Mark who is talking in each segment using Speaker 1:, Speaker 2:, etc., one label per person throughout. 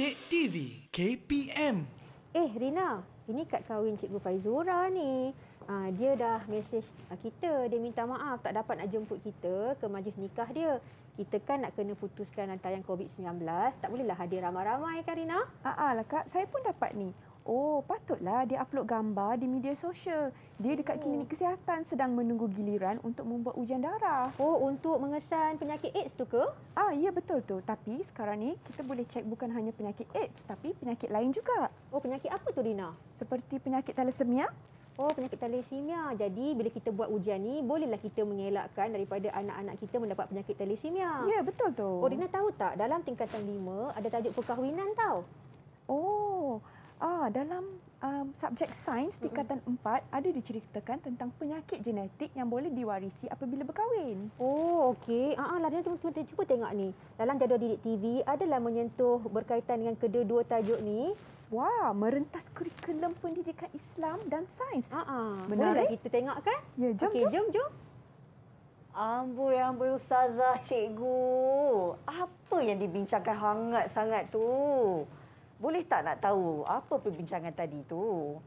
Speaker 1: Update TV KPM. Eh Rina, ini kad kahwin Cikgu Faizura ni. Uh, dia dah mesej ah, kita, dia minta maaf tak dapat nak jemput kita ke majlis nikah dia. Kita
Speaker 2: kan nak kena putuskan yang COVID-19, tak bolehlah hadir ramai-ramai kan Rina? Haa ah, lah Kak, saya pun dapat ni. Oh, patutlah dia upload gambar di media sosial. Dia dekat oh. klinik kesihatan sedang menunggu giliran untuk membuat ujian darah. Oh, untuk mengesan penyakit AIDS tu ke? Ah, ya betul tu. Tapi sekarang ni kita boleh cek bukan hanya penyakit AIDS tapi penyakit lain juga. Oh, penyakit apa tu Dina? Seperti penyakit thalassemia? Oh, penyakit thalassemia. Jadi
Speaker 1: bila kita buat ujian ni, bolehlah kita mengelakkan daripada anak-anak kita mendapat penyakit thalassemia. Ya,
Speaker 2: betul tu. Oh, Dina tahu tak dalam tingkatan 5 ada tajuk perkahwinan tau? Oh, Ah, dalam um, subjek sains tingkatan empat ada diceritakan tentang penyakit genetik yang boleh diwarisi apabila berkahwin. Oh, okey. Ah, lah dia cuba, cuma cuba
Speaker 1: tengok ni. Dalam jadual didik TV adalah menyentuh berkaitan dengan kedua-dua tajuk ni.
Speaker 2: Wah, merentas kurikulum pendidikan Islam dan sains. Ah, ah. Menarik. Boleh kita tengok kan? Ya, jom, okay, jom. jom, jom. Amboi, ya amboi ustazah, cikgu.
Speaker 3: Apa yang dibincangkan hangat sangat tu? Boleh tak nak tahu apa perbincangan tadi tu?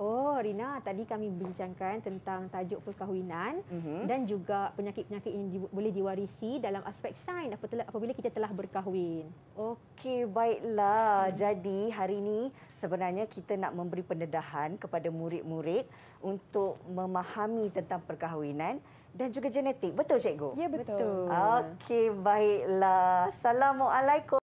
Speaker 3: Oh, Rina, tadi kami bincangkan tentang
Speaker 1: tajuk perkahwinan mm-hmm. dan juga penyakit-penyakit yang di, boleh diwarisi dalam aspek sains
Speaker 3: apabila, apabila kita telah berkahwin. Okey, baiklah. Mm. Jadi, hari ini sebenarnya kita nak memberi pendedahan kepada murid-murid untuk memahami tentang perkahwinan dan juga genetik. Betul, cikgu? Ya, betul. Okey, baiklah. Assalamualaikum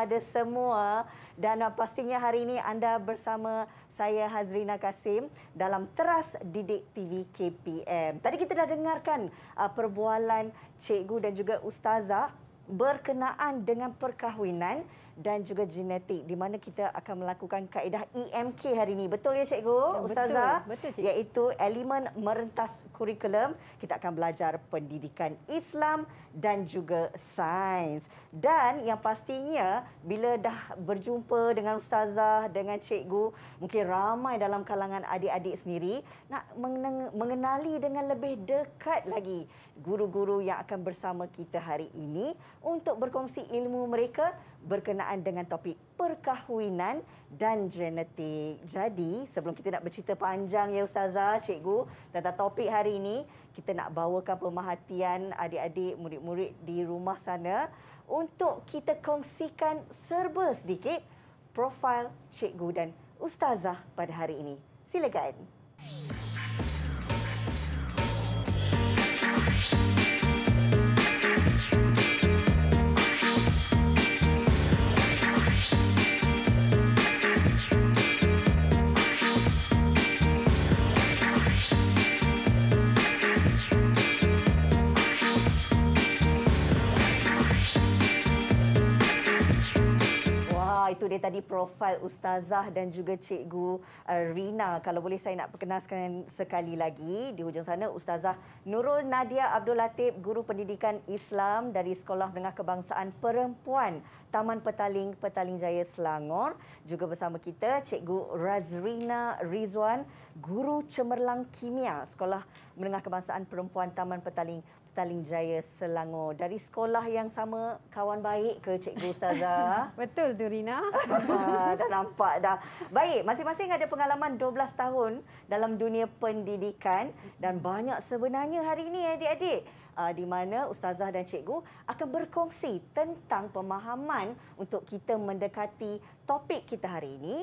Speaker 3: kepada semua dan uh, pastinya hari ini anda bersama saya Hazrina Kasim dalam Teras Didik TV KPM. Tadi kita dah dengarkan uh, perbualan cikgu dan juga ustazah berkenaan dengan perkahwinan dan juga genetik di mana kita akan melakukan kaedah EMK hari ini. Betul ya cikgu? Ya, Ustazah? Betul, betul cikgu. Iaitu elemen merentas kurikulum. Kita akan belajar pendidikan Islam dan juga sains. Dan yang pastinya bila dah berjumpa dengan Ustazah, dengan cikgu, mungkin ramai dalam kalangan adik-adik sendiri nak mengenali dengan lebih dekat lagi guru-guru yang akan bersama kita hari ini untuk berkongsi ilmu mereka berkenaan dengan topik perkahwinan dan genetik. Jadi, sebelum kita nak bercerita panjang ya ustazah, cikgu, tentang topik hari ini, kita nak bawakan pemerhatian adik-adik, murid-murid di rumah sana untuk kita kongsikan serba sedikit profil cikgu dan ustazah pada hari ini. Silakan. Silakan. itu dia tadi profil ustazah dan juga cikgu uh, Rina. Kalau boleh saya nak perkenalkan sekali lagi di hujung sana ustazah Nurul Nadia Abdul Latif, guru pendidikan Islam dari Sekolah Menengah Kebangsaan Perempuan Taman Petaling Petaling Jaya Selangor. Juga bersama kita cikgu Razrina Rizwan, guru cemerlang kimia Sekolah menengah kebangsaan perempuan Taman Petaling Petaling Jaya Selangor dari sekolah yang sama kawan baik ke cikgu ustazah betul tu Rina ah, dah nampak dah baik masing-masing ada pengalaman 12 tahun dalam dunia pendidikan dan banyak sebenarnya hari ini adik-adik ah, di mana ustazah dan cikgu akan berkongsi tentang pemahaman untuk kita mendekati topik kita hari ini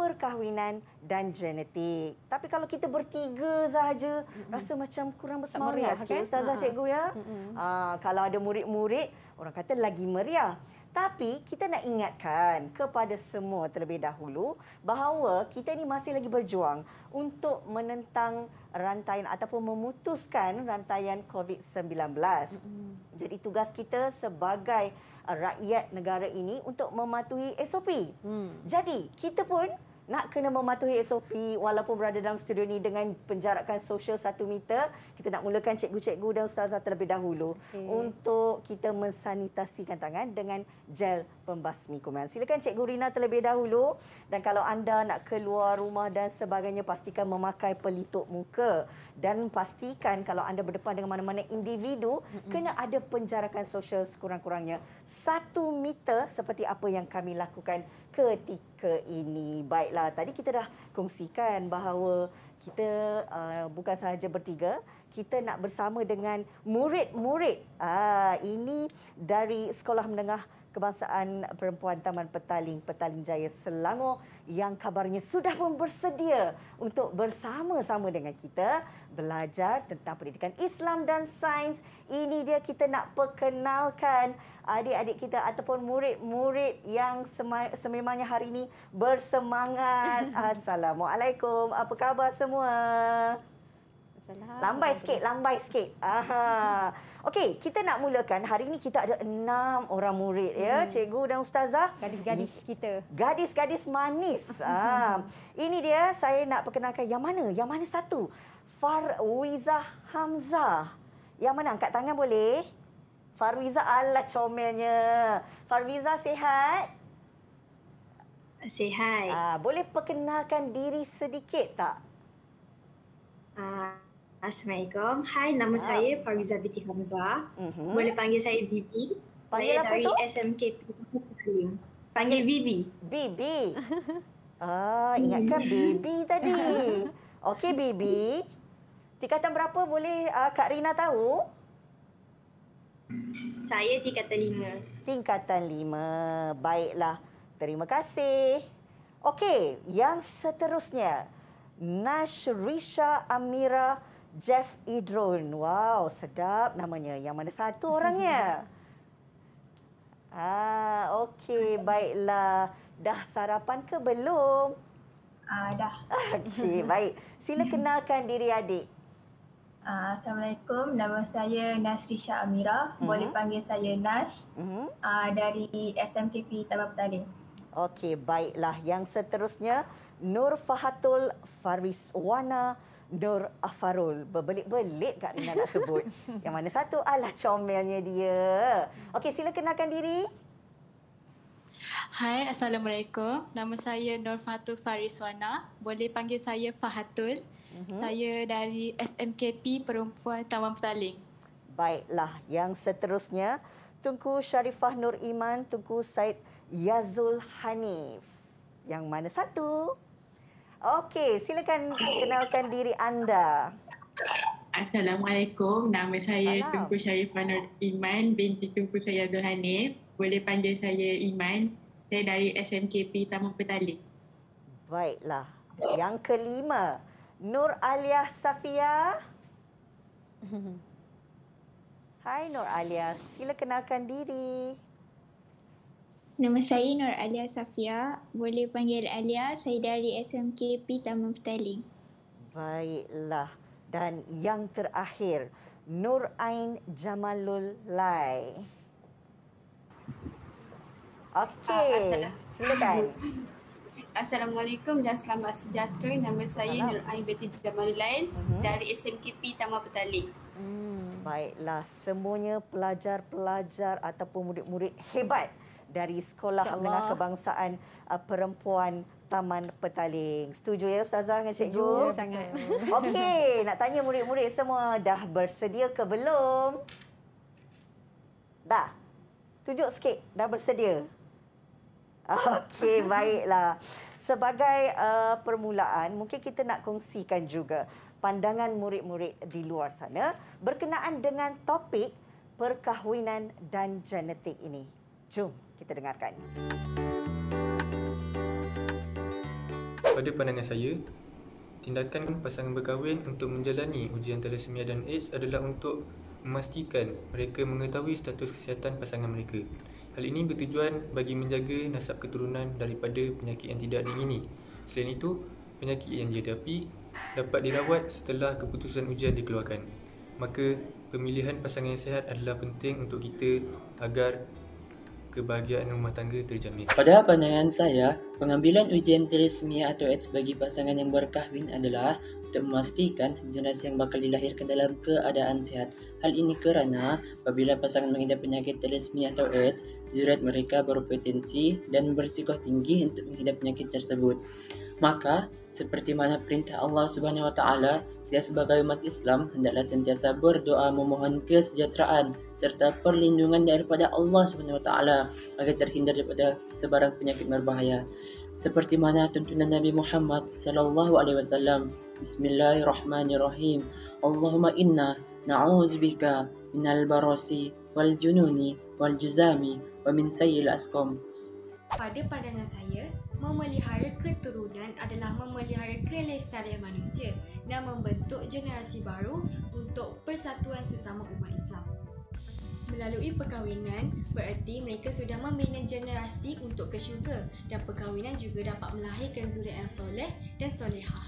Speaker 3: perkahwinan dan genetik. Tapi kalau kita bertiga sahaja, mm-hmm. rasa macam kurang bersemangat ya, sikit, Ustazah Cikgu ya. Mm-hmm. Aa, ah, kalau ada murid-murid, orang kata lagi meriah. Tapi kita nak ingatkan kepada semua terlebih dahulu bahawa kita ini masih lagi berjuang untuk menentang rantaian ataupun memutuskan rantaian COVID-19. Mm-hmm. Jadi tugas kita sebagai rakyat negara ini untuk mematuhi SOP. Hmm. Jadi, kita pun nak kena mematuhi SOP walaupun berada dalam studio ni dengan penjarakan sosial satu meter, kita nak mulakan cikgu-cikgu dan ustazah terlebih dahulu okay. untuk kita mensanitasikan tangan dengan gel pembasmi kuman. Silakan cikgu Rina terlebih dahulu dan kalau anda nak keluar rumah dan sebagainya, pastikan memakai pelitup muka dan pastikan kalau anda berdepan dengan mana-mana individu, mm-hmm. kena ada penjarakan sosial sekurang-kurangnya satu meter seperti apa yang kami lakukan ketika ini. Baiklah, tadi kita dah kongsikan bahawa kita uh, bukan sahaja bertiga, kita nak bersama dengan murid-murid. Uh, ini dari Sekolah Menengah Kebangsaan Perempuan Taman Petaling, Petaling Jaya Selangor yang kabarnya sudah pun bersedia untuk bersama-sama dengan kita belajar tentang pendidikan Islam dan sains. Ini dia kita nak perkenalkan adik-adik kita ataupun murid-murid yang sememangnya hari ini bersemangat. Assalamualaikum. Apa khabar semua? Assalamualaikum. Lambai sikit, lambai sikit. Aha. Okey, kita nak mulakan. Hari ini kita ada enam orang murid ya, hmm. cikgu dan ustazah. Gadis-gadis kita. Gadis-gadis manis. Ah. Ini dia saya nak perkenalkan yang mana? Yang mana satu? Farwiza Hamzah. Yang mana angkat tangan boleh? Farwiza Allah comelnya. Farwiza sihat? Sihat. Ah, boleh perkenalkan diri sedikit tak? Ah.
Speaker 4: Assalamualaikum. Hai, nama ya. saya Fariza Binti Hamzah. Uh-huh. Boleh panggil saya Bibi.
Speaker 3: Panggil saya apa dari tu? SMK Panggil Bibi. Bibi. Ah, ingatkan hmm. Bibi tadi. Okey, Bibi. Tingkatan berapa boleh uh, Kak Rina tahu?
Speaker 4: Saya tingkatan lima.
Speaker 3: Tingkatan lima. Baiklah. Terima kasih. Okey, yang seterusnya. Nash Risha Amira Amira. Jeff Idron. Wow, sedap namanya. Yang mana satu orangnya? Ah, okey, baiklah. Dah sarapan ke belum? Ah, uh, dah. Okey, baik. Sila kenalkan diri adik.
Speaker 4: Ah, Assalamualaikum. Nama saya Nasri Shah Amira. Mm-hmm. Boleh panggil saya Nash. Mm-hmm. Uh, dari SMKP Tabah Petaling.
Speaker 3: Okey, baiklah. Yang seterusnya, Nur Fahatul Fariswana. Nur Afarul. Berbelit-belit Kak Rina nak sebut. Yang mana satu alah comelnya dia. Okey, sila kenalkan diri. Hai, Assalamualaikum. Nama
Speaker 5: saya Nur Fatul Fariswana. Boleh panggil saya Fahatul. Uh-huh. Saya dari SMKP Perempuan Taman Petaling.
Speaker 3: Baiklah, yang seterusnya Tunku Sharifah Nur Iman, Tunku Said Yazul Hanif. Yang mana satu? Okey, silakan kenalkan diri anda.
Speaker 5: Assalamualaikum. Nama saya Salam. Tunku Syarifah Nur Iman binti Tunku saya Zohane. Boleh panggil saya Iman. Saya dari SMKP Taman Petali.
Speaker 3: Baiklah. Yang kelima, Nur Alia Safia. Hai Nur Alia, sila kenalkan diri. Nama
Speaker 4: saya Nur Alia Safia. Boleh panggil Alia. Saya dari SMK P Taman Petaling.
Speaker 3: Baiklah. Dan yang terakhir, Nur Ain Jamalul Lai. Okey, ah, silakan.
Speaker 1: Assalamualaikum dan selamat sejahtera. Nama saya Nur Ain Binti Jamalul Lai uh-huh. Mhm. dari
Speaker 4: SMK P Taman Petaling.
Speaker 3: Hmm. Baiklah, semuanya pelajar-pelajar ataupun murid-murid hebat dari Sekolah Insya Menengah Kebangsaan uh, Perempuan Taman Petaling. Setuju ya Ustazah dengan Cikgu? Setuju ya, sangat. Okey, nak tanya murid-murid semua dah bersedia ke belum? Dah? Tunjuk sikit, dah bersedia? Okey, baiklah. Sebagai uh, permulaan, mungkin kita nak kongsikan juga pandangan murid-murid di luar sana berkenaan dengan topik perkahwinan dan genetik ini. Jom kita dengarkan.
Speaker 6: Pada pandangan saya, tindakan pasangan berkahwin untuk menjalani ujian talasemia dan AIDS adalah untuk memastikan mereka mengetahui status kesihatan
Speaker 1: pasangan mereka. Hal ini bertujuan bagi menjaga nasab keturunan daripada penyakit yang tidak diingini. Selain itu, penyakit yang dihadapi dapat dirawat setelah keputusan ujian dikeluarkan. Maka, pemilihan pasangan yang sehat adalah penting untuk kita agar kebahagiaan rumah tangga terjamin. Pada
Speaker 5: pandangan saya, pengambilan ujian trisemi atau AIDS bagi pasangan yang berkahwin adalah untuk memastikan generasi yang bakal dilahirkan dalam keadaan sehat. Hal ini kerana apabila pasangan mengidap penyakit trisemi atau AIDS, zurat mereka berpotensi dan bersikoh tinggi untuk mengidap penyakit tersebut. Maka, seperti mana perintah Allah Subhanahu Wa Taala dan sebagai umat Islam, hendaklah sentiasa berdoa memohon kesejahteraan serta perlindungan daripada Allah SWT agar terhindar daripada sebarang penyakit berbahaya. Seperti mana tuntunan Nabi Muhammad sallallahu alaihi wasallam. Bismillahirrahmanirrahim. Allahumma inna na'udzubika minal barasi wal jununi wal juzami wa min sayyil askom.
Speaker 6: Pada pandangan saya, memelihara keturunan adalah memelihara kelestarian manusia dan membentuk generasi baru untuk persatuan sesama umat Islam. Melalui perkahwinan, bererti mereka sudah membina generasi untuk ke syurga dan perkahwinan juga dapat melahirkan zuriat yang soleh dan solehah.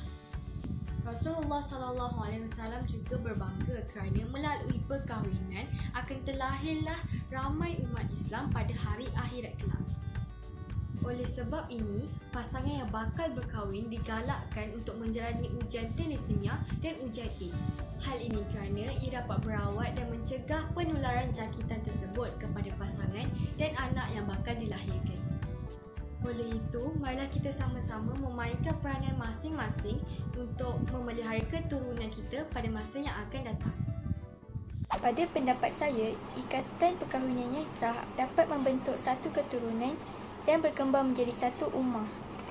Speaker 6: Rasulullah sallallahu alaihi wasallam juga berbangga kerana melalui perkahwinan akan terlahirlah ramai umat Islam pada hari akhirat kelak. Oleh sebab ini, pasangan yang bakal berkahwin digalakkan untuk menjalani ujian telesemia dan ujian AIDS. Hal ini kerana ia dapat berawat dan mencegah penularan jangkitan tersebut kepada pasangan dan anak yang bakal dilahirkan. Oleh itu, marilah kita sama-sama memainkan peranan masing-masing untuk memelihara keturunan kita pada masa yang akan datang. Pada pendapat saya, ikatan perkahwinan yang sah dapat membentuk satu keturunan dan berkembang menjadi satu ummah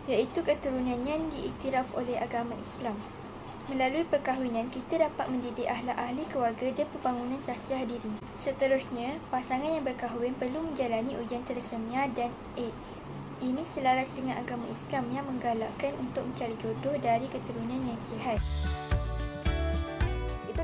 Speaker 6: iaitu keturunan yang diiktiraf oleh agama Islam. Melalui perkahwinan, kita dapat mendidik ahli ahli keluarga dan pembangunan syahsiah diri. Seterusnya, pasangan yang berkahwin perlu menjalani ujian telesemia dan AIDS. Ini selaras dengan agama Islam
Speaker 3: yang menggalakkan untuk mencari jodoh dari keturunan yang sihat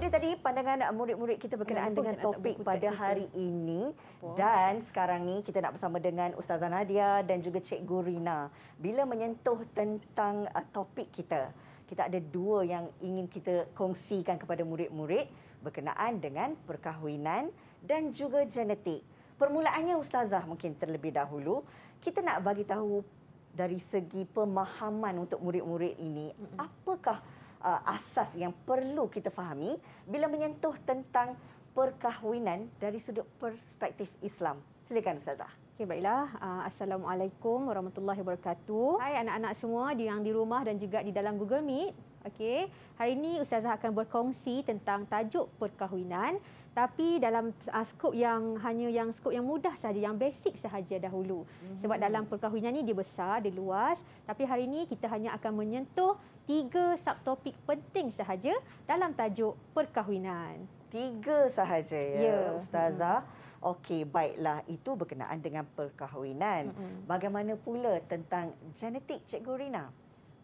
Speaker 3: dia tadi pandangan murid-murid kita berkenaan dengan topik pada hari ini dan sekarang ni kita nak bersama dengan Ustazah Nadia dan juga Cikgu Rina bila menyentuh tentang uh, topik kita. Kita ada dua yang ingin kita kongsikan kepada murid-murid berkenaan dengan perkahwinan dan juga genetik. Permulaannya ustazah mungkin terlebih dahulu kita nak bagi tahu dari segi pemahaman untuk murid-murid ini apakah uh, asas yang perlu kita fahami bila menyentuh tentang perkahwinan dari sudut perspektif Islam. Silakan Ustazah. Okay, baiklah. Uh, Assalamualaikum warahmatullahi wabarakatuh. Hai anak-anak
Speaker 1: semua yang di rumah dan juga di dalam Google Meet. Okay. hari ini Ustazah akan berkongsi tentang tajuk perkahwinan tapi dalam uh, skop yang hanya yang skop yang mudah saja yang basic sahaja dahulu mm-hmm. sebab hmm. dalam perkahwinan ni dia besar dia luas tapi hari ini kita hanya akan menyentuh tiga subtopik penting sahaja dalam tajuk
Speaker 3: perkahwinan. Tiga sahaja ya, ya. Ustazah. Hmm. Okey, baiklah. Itu berkenaan dengan perkahwinan. Hmm. Bagaimana pula tentang genetik, Cik
Speaker 2: Gurina?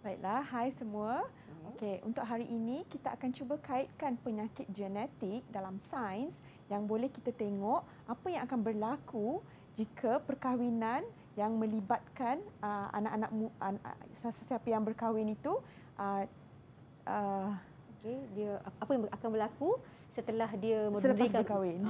Speaker 2: Baiklah, hai semua. Hmm. Okey, untuk hari ini kita akan cuba kaitkan penyakit genetik dalam sains yang boleh kita tengok apa yang akan berlaku jika perkahwinan yang melibatkan ah, anak-anak uh, siapa yang berkahwin itu uh, ah, ah, okay, dia apa yang akan berlaku setelah dia berdirikan berkahwin.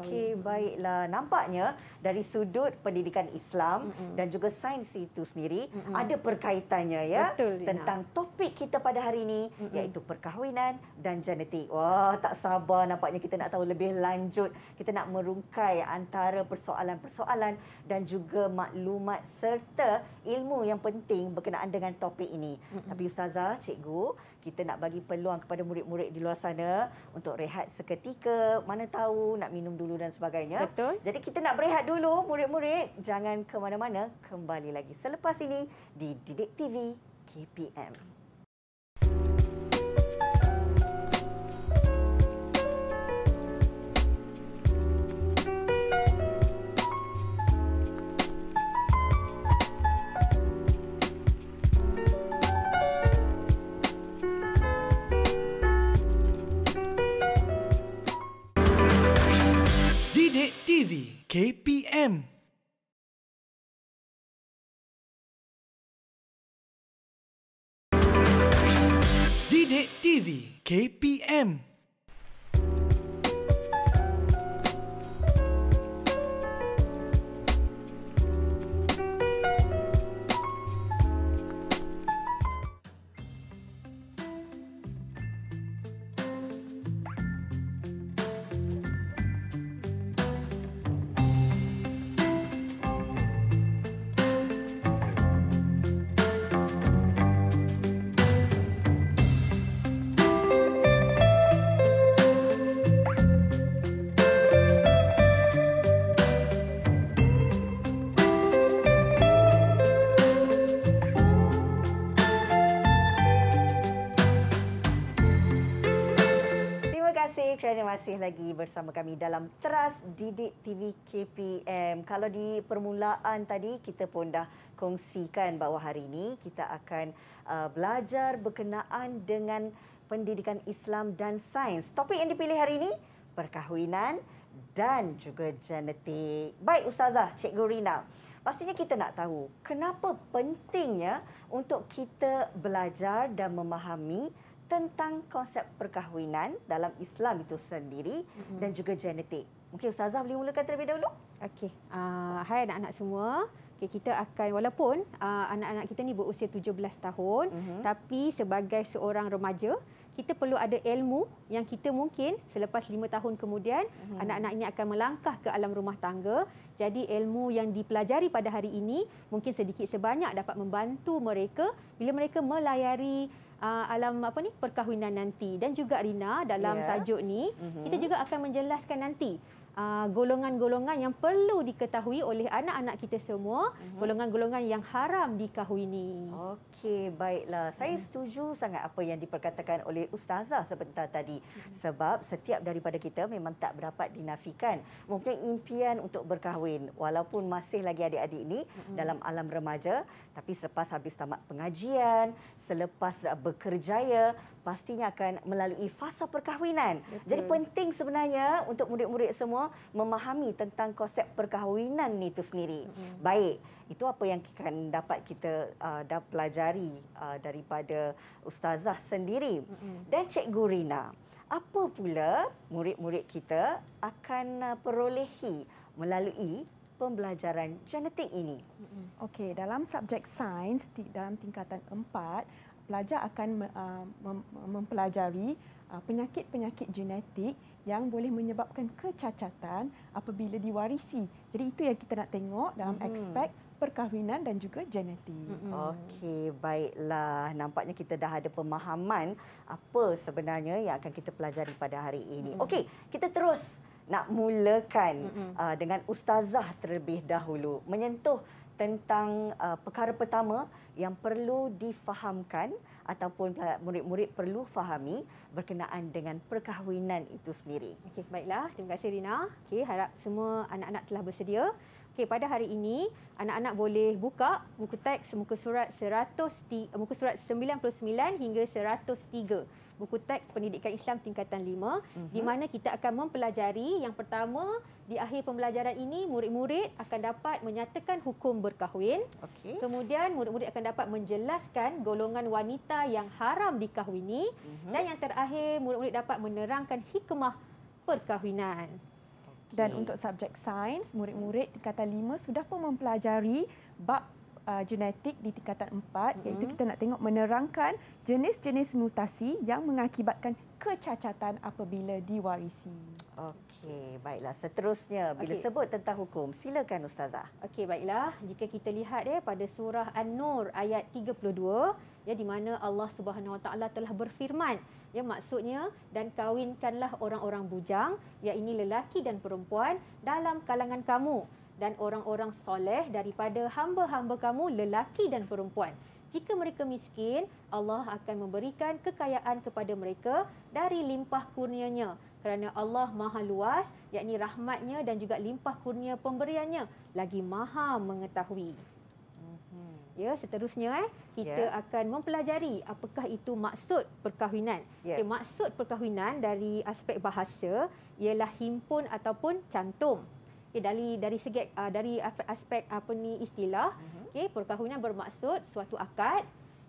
Speaker 2: Okey, baiklah.
Speaker 3: Nampaknya dari sudut pendidikan Islam mm-hmm. dan juga sains itu sendiri mm-hmm. ada perkaitannya ya Betul, tentang Dina. topik kita pada hari ini mm-hmm. iaitu perkahwinan dan genetik. Wah, tak sabar nampaknya kita nak tahu lebih lanjut. Kita nak merungkai antara persoalan-persoalan dan juga maklumat serta ilmu yang penting berkenaan dengan topik ini. Mm-hmm. Tapi ustazah, cikgu, kita nak bagi peluang kepada murid-murid di luar sana untuk rehat berehat seketika, mana tahu nak minum dulu dan sebagainya. Betul. Jadi kita nak berehat dulu murid-murid, jangan ke mana-mana, kembali lagi selepas ini di Didik TV KPM.
Speaker 6: TV
Speaker 7: KPM
Speaker 6: Didik TV KPM
Speaker 3: masih lagi bersama kami dalam Teras Didik TV KPM. Kalau di permulaan tadi kita pun dah kongsikan bahawa hari ini kita akan uh, belajar berkenaan dengan pendidikan Islam dan sains. Topik yang dipilih hari ini perkahwinan dan juga genetik. Baik ustazah Cik Rina. Pastinya kita nak tahu kenapa pentingnya untuk kita belajar dan memahami tentang konsep perkahwinan dalam Islam itu sendiri mm-hmm. dan juga genetik. Mungkin Ustazah boleh mulakan terlebih dahulu. Okey.
Speaker 1: Uh, hai anak-anak semua. Okay, kita akan walaupun uh, anak-anak kita ni berusia 17 tahun mm-hmm. tapi sebagai seorang remaja kita perlu ada ilmu yang kita mungkin selepas 5 tahun kemudian mm-hmm. anak-anak ini akan melangkah ke alam rumah tangga. Jadi ilmu yang dipelajari pada hari ini mungkin sedikit sebanyak dapat membantu mereka bila mereka melayari uh, alam apa ni perkahwinan nanti dan juga Rina dalam yeah. tajuk ni mm-hmm. kita juga akan menjelaskan nanti Ah, golongan-golongan uh, yang perlu
Speaker 3: diketahui oleh anak-anak kita semua, mhm. golongan-golongan yang haram dikahwini. Okey, baiklah. Saya mhm. setuju sangat apa yang diperkatakan oleh ustazah sebentar tadi. Mhm. Sebab setiap daripada kita memang tak berdapat dinafikan mungkin impian untuk berkahwin walaupun masih lagi adik-adik ni dalam alam remaja, tapi selepas habis tamat pengajian, selepas bekerjaya, pastinya akan melalui fasa perkahwinan. Betul. Jadi penting sebenarnya untuk murid-murid semua memahami tentang konsep perkahwinan ni itu sendiri. Hmm. Baik, itu apa yang akan dapat kita uh, dah pelajari uh, daripada ustazah sendiri. Hmm. Dan cik Gurina, apa pula murid-murid kita akan uh, perolehi melalui
Speaker 2: pembelajaran genetik ini. Okey, dalam subjek sains dalam tingkatan pelajar akan uh, mempelajari uh, penyakit-penyakit genetik yang boleh menyebabkan kecacatan apabila diwarisi. Jadi itu yang kita nak tengok dalam aspek hmm. perkahwinan dan juga genetik.
Speaker 3: Hmm. Hmm. Okey, baiklah. Nampaknya kita dah ada pemahaman apa sebenarnya yang akan kita pelajari pada hari ini. Okey, kita terus nak mulakan uh, dengan ustazah terlebih dahulu menyentuh tentang uh, perkara pertama yang perlu difahamkan ataupun murid-murid perlu fahami berkenaan dengan perkahwinan itu sendiri. Okey, baiklah. Terima kasih Rina. Okey, harap semua anak-anak telah bersedia.
Speaker 1: Okey, pada hari ini anak-anak boleh buka buku teks muka surat 100 muka surat 99 hingga 103 buku teks pendidikan Islam tingkatan 5 mm-hmm. di mana kita akan mempelajari yang pertama di akhir pembelajaran ini murid-murid akan dapat menyatakan hukum berkahwin. Okay. Kemudian murid-murid akan dapat menjelaskan golongan wanita yang haram dikahwini mm-hmm. dan yang terakhir murid-murid dapat
Speaker 2: menerangkan hikmah perkahwinan. Dan untuk subjek sains, murid-murid tingkatan 5 sudah pun mempelajari bab uh, genetik di tingkatan 4 mm-hmm. iaitu kita nak tengok menerangkan jenis-jenis mutasi yang mengakibatkan kecacatan apabila diwarisi.
Speaker 3: Okey, baiklah. Seterusnya bila okay. sebut tentang hukum, silakan ustazah.
Speaker 1: Okey, baiklah. Jika kita lihat ya pada surah An-Nur ayat 32 ya di mana Allah Subhanahu Wa Taala telah berfirman ya maksudnya dan kawinkanlah orang-orang bujang ya ini lelaki dan perempuan dalam kalangan kamu dan orang-orang soleh daripada hamba-hamba kamu lelaki dan perempuan. Jika mereka miskin, Allah akan memberikan kekayaan kepada mereka dari limpah kurnianya. Kerana Allah maha luas, yakni rahmatnya dan juga limpah kurnia pemberiannya lagi maha mengetahui.
Speaker 7: Mhm.
Speaker 1: Ya, seterusnya eh, kita yeah. akan mempelajari apakah itu maksud perkahwinan. Yeah. Okay, maksud perkahwinan dari aspek bahasa ialah himpun ataupun cantum okay, eh, dari dari segi uh, dari aspek apa ni istilah mm-hmm. okey perkahwinan bermaksud suatu akad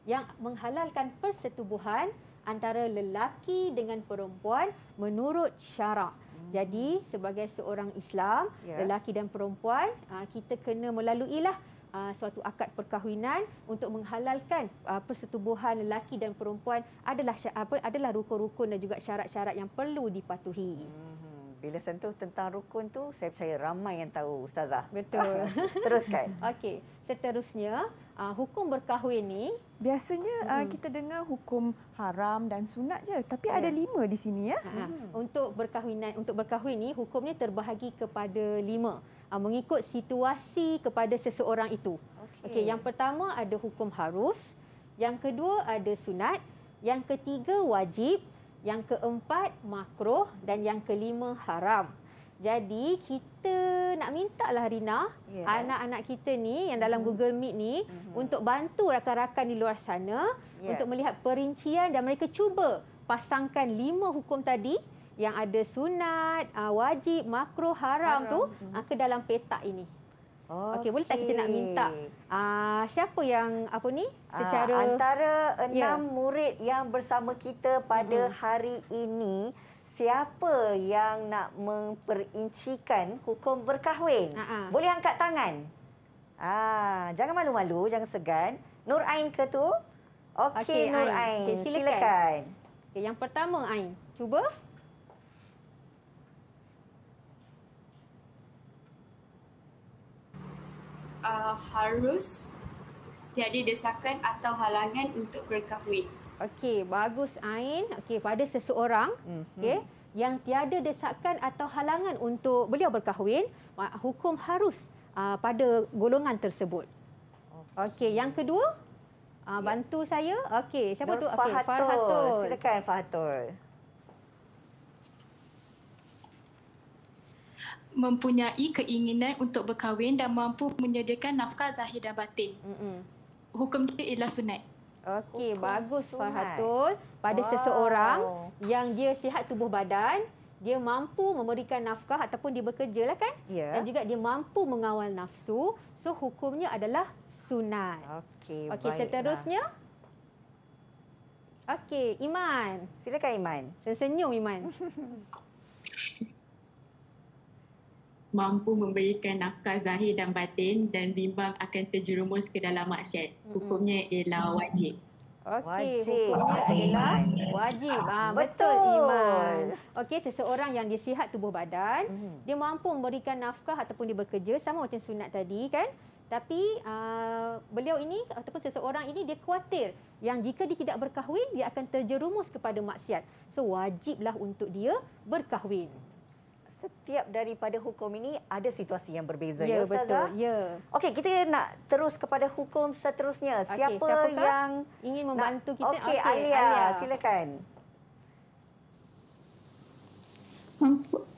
Speaker 1: yang menghalalkan persetubuhan antara lelaki dengan perempuan menurut syarak. Hmm. Jadi sebagai seorang Islam, yeah. lelaki dan perempuan ah, kita kena melalui melaluilah ah, suatu akad perkahwinan untuk menghalalkan persetubuhan lelaki dan perempuan adalah apa adalah rukun-rukun dan juga syarat-syarat yang
Speaker 3: perlu dipatuhi. Hmm bila sentuh tentang rukun tu saya percaya ramai yang tahu ustazah
Speaker 2: betul teruskan okey seterusnya uh, hukum berkahwin ni biasanya uh, hmm. kita dengar hukum haram dan sunat je tapi yeah. ada ya. lima di sini ya ha, hmm.
Speaker 1: untuk berkahwin untuk berkahwin ni hukumnya terbahagi kepada lima uh, mengikut situasi kepada seseorang itu okey okay, yang pertama ada hukum harus yang kedua ada sunat yang ketiga wajib yang keempat makruh dan yang kelima haram. Jadi kita nak minta lah Rina, yeah. anak-anak kita ni yang dalam mm. Google Meet ni mm-hmm. untuk bantu rakan-rakan di luar sana yeah. untuk melihat perincian dan mereka cuba pasangkan lima hukum tadi yang ada sunat, ah, wajib, makruh, haram, haram. tu mm-hmm. ke dalam petak ini. Okey, okay, boleh tak kita nak minta
Speaker 3: uh, siapa yang apa ni ah, secara uh, antara ya. enam yeah. murid yang bersama kita pada uh-huh. hari ini siapa yang nak memperincikan hukum berkahwin? Uh-huh. Boleh angkat tangan. Ah, jangan malu-malu, jangan segan. Nur Ain ke tu? Okey, okay, Nur Ain, Ain. Okay, silakan. silakan.
Speaker 1: Okay, yang pertama Ain, cuba. uh, harus jadi desakan atau halangan untuk berkahwin. Okey, bagus Ain. Okey, pada seseorang mm-hmm. okey yang tiada desakan atau halangan untuk beliau berkahwin, hukum harus uh, pada golongan tersebut. Oh. Okey, yang kedua? Uh, ya. bantu yeah. saya. Okey, siapa Nur tu? Okey, Fahatul.
Speaker 3: Silakan Fahatul.
Speaker 5: mempunyai keinginan untuk berkahwin dan mampu menyediakan nafkah zahir dan batin. Mm-hmm. Hukum dia ialah sunat.
Speaker 1: Okey, bagus sunat. Farhatul. Pada wow. seseorang yang dia sihat tubuh badan, dia mampu memberikan nafkah ataupun dia bekerja lah kan? Yeah. Dan juga dia mampu mengawal nafsu. So, hukumnya adalah sunat.
Speaker 3: Okey, okay, baiklah. seterusnya.
Speaker 1: Okey, Iman. Silakan Iman. Senyum, Iman. mampu memberikan nafkah
Speaker 5: zahir dan batin dan bimbang akan terjerumus ke dalam maksiat. Hukumnya ialah wajib. Okey, hukumnya
Speaker 1: ialah wajib. Ha, betul. betul iman. Okey, seseorang yang dia sihat tubuh badan, hmm. dia mampu memberikan nafkah ataupun dia bekerja sama macam sunat tadi kan? Tapi uh, beliau ini ataupun seseorang ini dia khawatir yang jika dia tidak berkahwin dia akan terjerumus kepada maksiat. So wajiblah untuk
Speaker 3: dia berkahwin setiap daripada hukum ini ada situasi yang berbeza ya, ya betul. Ya. Okey kita nak terus kepada hukum seterusnya. Siapa yang ingin membantu nak, kita? Okey okay, Alia, Alia silakan.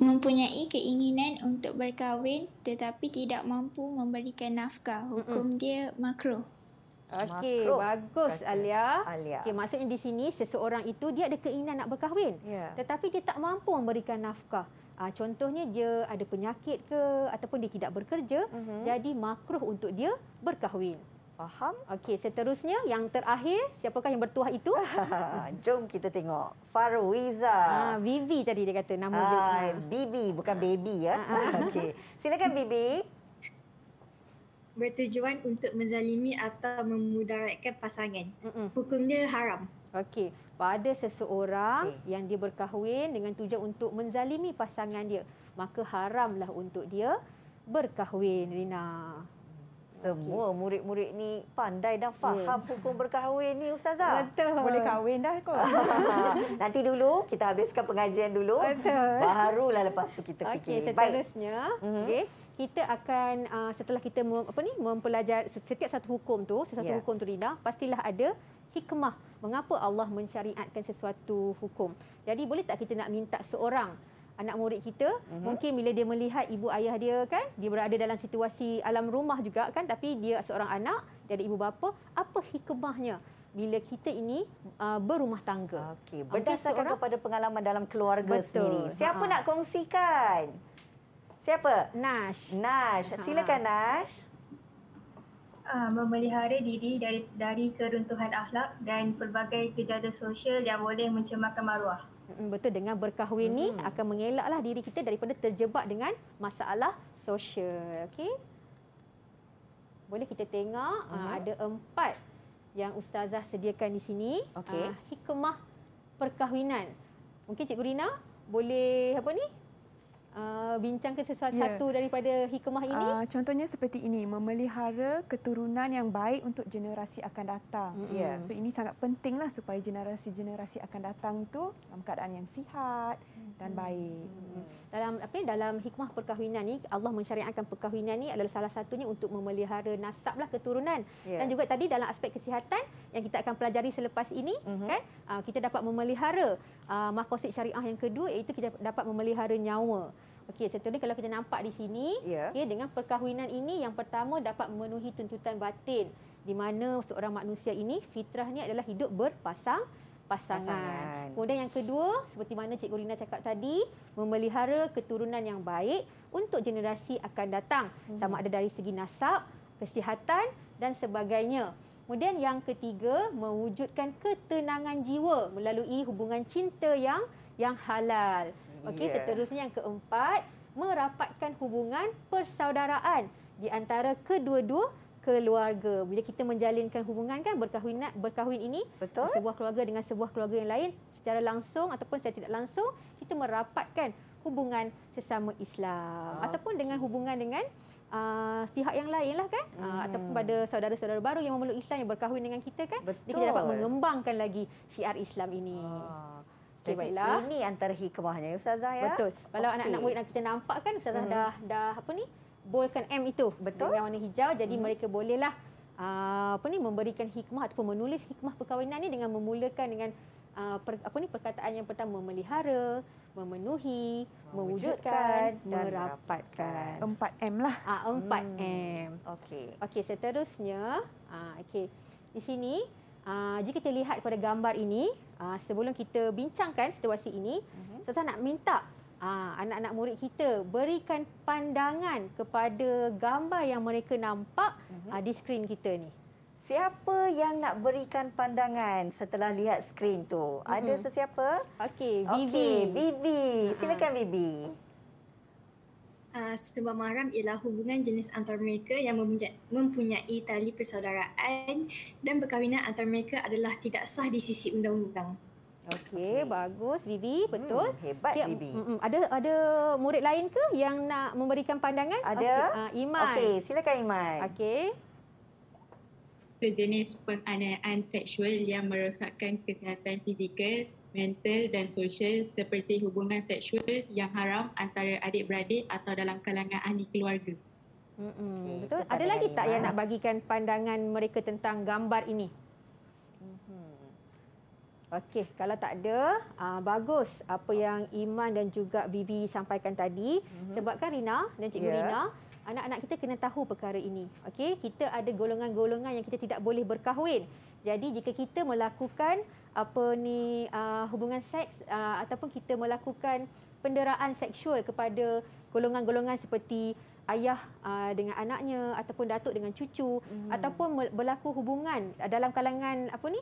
Speaker 4: Mempunyai keinginan untuk berkahwin tetapi tidak
Speaker 1: mampu memberikan nafkah. Hukum Mm-mm. dia makro.
Speaker 4: Okey, bagus
Speaker 1: Kata. Alia. Alia. Okey, maksudnya di sini seseorang itu dia ada keinginan nak berkahwin yeah. tetapi dia tak mampu memberikan nafkah. Uh, contohnya dia ada penyakit ke ataupun dia tidak bekerja, uh-huh. jadi makruh untuk dia berkahwin. Faham? Okey, seterusnya yang terakhir,
Speaker 3: siapakah yang bertuah itu? Jom kita tengok. Farwiza. Ah, Bibi tadi dia kata nama ah, dia. Bibi bukan ah. baby ya. Ah, Okey. Silakan Bibi.
Speaker 4: Bertujuan untuk menzalimi atau memudaratkan pasangan.
Speaker 1: Hukumnya haram. Okey pada seseorang okay. Hmm. yang dia berkahwin dengan tujuan untuk menzalimi pasangan dia, maka haramlah untuk dia berkahwin,
Speaker 3: Rina. Semua okay. murid-murid ni pandai dan faham yeah. hukum berkahwin ni ustazah. Betul. Boleh kahwin dah kot. Nanti dulu kita habiskan pengajian dulu. Betul. Barulah lepas tu kita okay, fikir. seterusnya, uh-huh. okey. Kita akan
Speaker 1: uh, setelah kita mem, apa ni mempelajari setiap satu hukum tu, setiap satu ya. hukum tu Rina, pastilah ada hikmah mengapa Allah mensyariatkan sesuatu hukum. Jadi boleh tak kita nak minta seorang anak murid kita uh-huh. mungkin bila dia melihat ibu ayah dia kan dia berada dalam situasi alam rumah juga kan tapi dia seorang anak jadi ibu bapa apa hikmahnya
Speaker 3: bila kita ini uh, berumah tangga okey berdasarkan seorang, kepada pengalaman dalam keluarga betul. sendiri siapa ha. nak kongsikan siapa nash nash silakan ha. nash
Speaker 4: uh, memelihara diri dari dari keruntuhan akhlak dan pelbagai kejadian sosial yang boleh mencemarkan maruah.
Speaker 1: Mm, betul dengan berkahwin hmm. ni mm-hmm. akan mengelaklah diri kita daripada terjebak dengan masalah sosial. Okay, Boleh kita tengok uh uh, ada empat yang ustazah sediakan di sini. Okay. Uh, ah, hikmah perkahwinan. Mungkin Cikgu Rina
Speaker 2: boleh apa ni? uh, bincangkan sesuatu yeah. satu daripada hikmah ini? Uh, contohnya seperti ini, memelihara keturunan yang baik untuk generasi akan datang. Mm-hmm. Yeah. So ini sangat pentinglah supaya generasi-generasi akan datang tu dalam keadaan yang sihat dan baik. Dalam apa ni dalam hikmah perkahwinan ni Allah mensyariatkan perkahwinan ni
Speaker 1: adalah salah satunya untuk memelihara nasab lah keturunan yeah. dan juga tadi dalam aspek kesihatan yang kita akan pelajari selepas ini mm-hmm. kan uh, kita dapat memelihara uh, maqasid syariah yang kedua iaitu kita dapat memelihara nyawa. Okey, seterusnya kalau kita nampak di sini, yeah. okay, ya, dengan perkahwinan ini yang pertama dapat memenuhi tuntutan batin di mana seorang manusia ini fitrahnya adalah hidup berpasang pasangan. pasangan. Kemudian yang kedua, seperti mana Cik Rina cakap tadi, memelihara keturunan yang baik untuk generasi akan datang, hmm. sama ada dari segi nasab, kesihatan dan sebagainya. Kemudian yang ketiga, mewujudkan ketenangan jiwa melalui hubungan cinta yang yang halal. Okey, yeah. seterusnya yang keempat, merapatkan hubungan persaudaraan di antara kedua-dua keluarga. Bila kita menjalinkan hubungan kan berkahwin berkahwin ini Betul. sebuah keluarga dengan sebuah keluarga yang lain secara langsung ataupun secara tidak langsung kita merapatkan hubungan sesama Islam okay. Ah, ataupun dengan hubungan dengan uh, pihak yang lain lah kan ah, hmm. uh, ataupun pada saudara-saudara baru yang memeluk Islam yang berkahwin dengan kita kan Betul. kita dapat mengembangkan lagi syiar Islam ini.
Speaker 3: Okay, baiklah. ini antara hikmahnya ustazah ya. Betul. Kalau anak anak-anak murid
Speaker 1: kita nampak kan ustazah hmm. dah dah apa ni? Bolkan M itu. Betul. Yang warna hijau jadi hmm. mereka bolehlah ah, apa ni memberikan hikmah ataupun menulis hikmah perkahwinan ni dengan memulakan dengan ah, apa ni perkataan yang pertama memelihara, memenuhi, mewujudkan, mewujudkan dan merapatkan. Empat m lah. Ah 4M. Hmm. Okey. Okey, seterusnya ah okey. Di sini Uh, jika kita lihat pada gambar ini, uh, sebelum kita bincangkan situasi ini, uh-huh. Mhm. Sasa nak minta uh, anak-anak murid kita berikan pandangan kepada gambar
Speaker 3: yang mereka nampak uh-huh. uh, di skrin kita ni. Siapa yang nak berikan pandangan setelah lihat skrin tu? Uh-huh. Ada mhm. sesiapa?
Speaker 1: Okey, Bibi. Okay, Bibi.
Speaker 3: Silakan uh-huh. Bibi.
Speaker 4: Ah, sebab mahram ialah hubungan jenis antara mereka yang mempunyai tali persaudaraan dan perkahwinan antara mereka adalah tidak sah di sisi undang-undang.
Speaker 1: Okey, okay. bagus Bibi, hmm, betul. hebat okay. Ya, Bibi. Hmm, ada ada murid lain ke yang nak memberikan pandangan? Ada. Okay. Uh, ah, Iman. Okey, silakan
Speaker 3: Iman.
Speaker 5: Okey. Sejenis penganiayaan seksual yang merosakkan kesihatan fizikal mental dan sosial seperti hubungan seksual yang haram antara adik-beradik atau dalam kalangan ahli keluarga.
Speaker 1: Okay, Betul. Ada lagi tak yang nak bagikan pandangan mereka tentang gambar ini? Mm-hmm. Okey, kalau tak ada, uh, bagus apa yang Iman dan juga Vivi sampaikan tadi. Mm-hmm. Sebabkan Rina dan Cikgu yeah. Rina, anak-anak kita kena tahu perkara ini. Okey, kita ada golongan-golongan yang kita tidak boleh berkahwin. Jadi jika kita melakukan apa ni uh, hubungan seks uh, ataupun kita melakukan penderaan seksual kepada golongan-golongan seperti ayah uh, dengan anaknya ataupun datuk dengan cucu hmm. ataupun berlaku hubungan dalam kalangan apa ni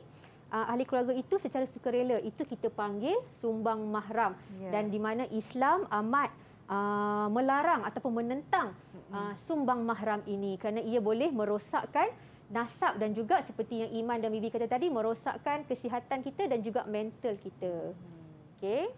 Speaker 1: uh, ahli keluarga itu secara sukarela itu kita panggil sumbang mahram yeah. dan di mana Islam amat uh, melarang ataupun menentang uh, sumbang mahram ini kerana ia boleh merosakkan nasab dan juga seperti yang Iman dan Bibi kata tadi merosakkan kesihatan kita dan juga mental kita. Okay,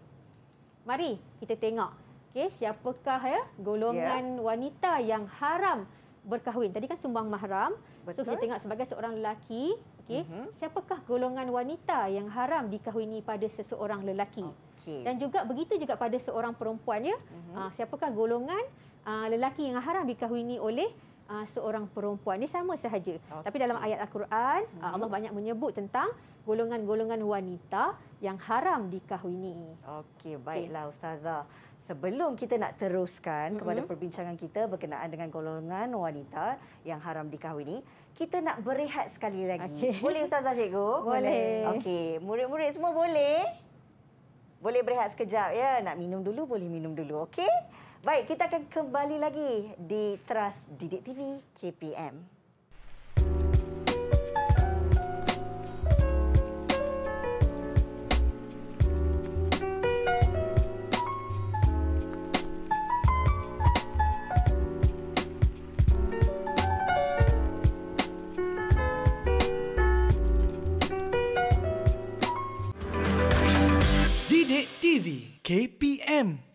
Speaker 1: Mari kita tengok. Okay, siapakah ya golongan yeah. wanita yang haram berkahwin? Tadi kan sumbang mahram. Betul. So kita tengok sebagai seorang lelaki, Okay, Mm-hmm. Siapakah golongan wanita yang haram dikahwini pada seseorang lelaki? Okay. Dan juga begitu juga pada seorang perempuan ya. Mm-hmm. siapakah golongan ah, lelaki yang haram dikahwini oleh uh, seorang perempuan. Ini sama sahaja. Okay. Tapi dalam ayat Al-Quran, ah, hmm. Allah banyak menyebut tentang
Speaker 3: golongan-golongan wanita yang haram dikahwini. Okey, baiklah okay. Ustazah. Sebelum kita nak teruskan kepada mm-hmm. perbincangan kita berkenaan dengan golongan wanita yang haram dikahwini, kita nak berehat sekali lagi. Okay. Boleh Ustazah Cikgu? Boleh. Okey, murid-murid semua boleh? Boleh berehat sekejap ya. Nak minum dulu, boleh minum dulu. Okey? Baik, kita akan kembali lagi di Teras Didik TV KPM.
Speaker 6: TV
Speaker 7: KPM.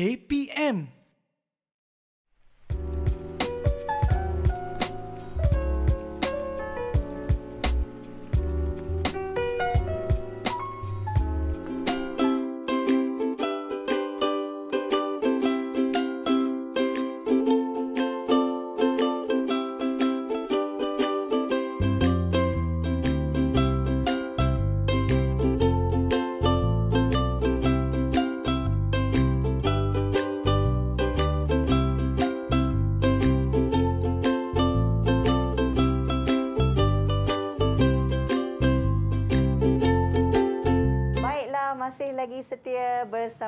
Speaker 7: KPM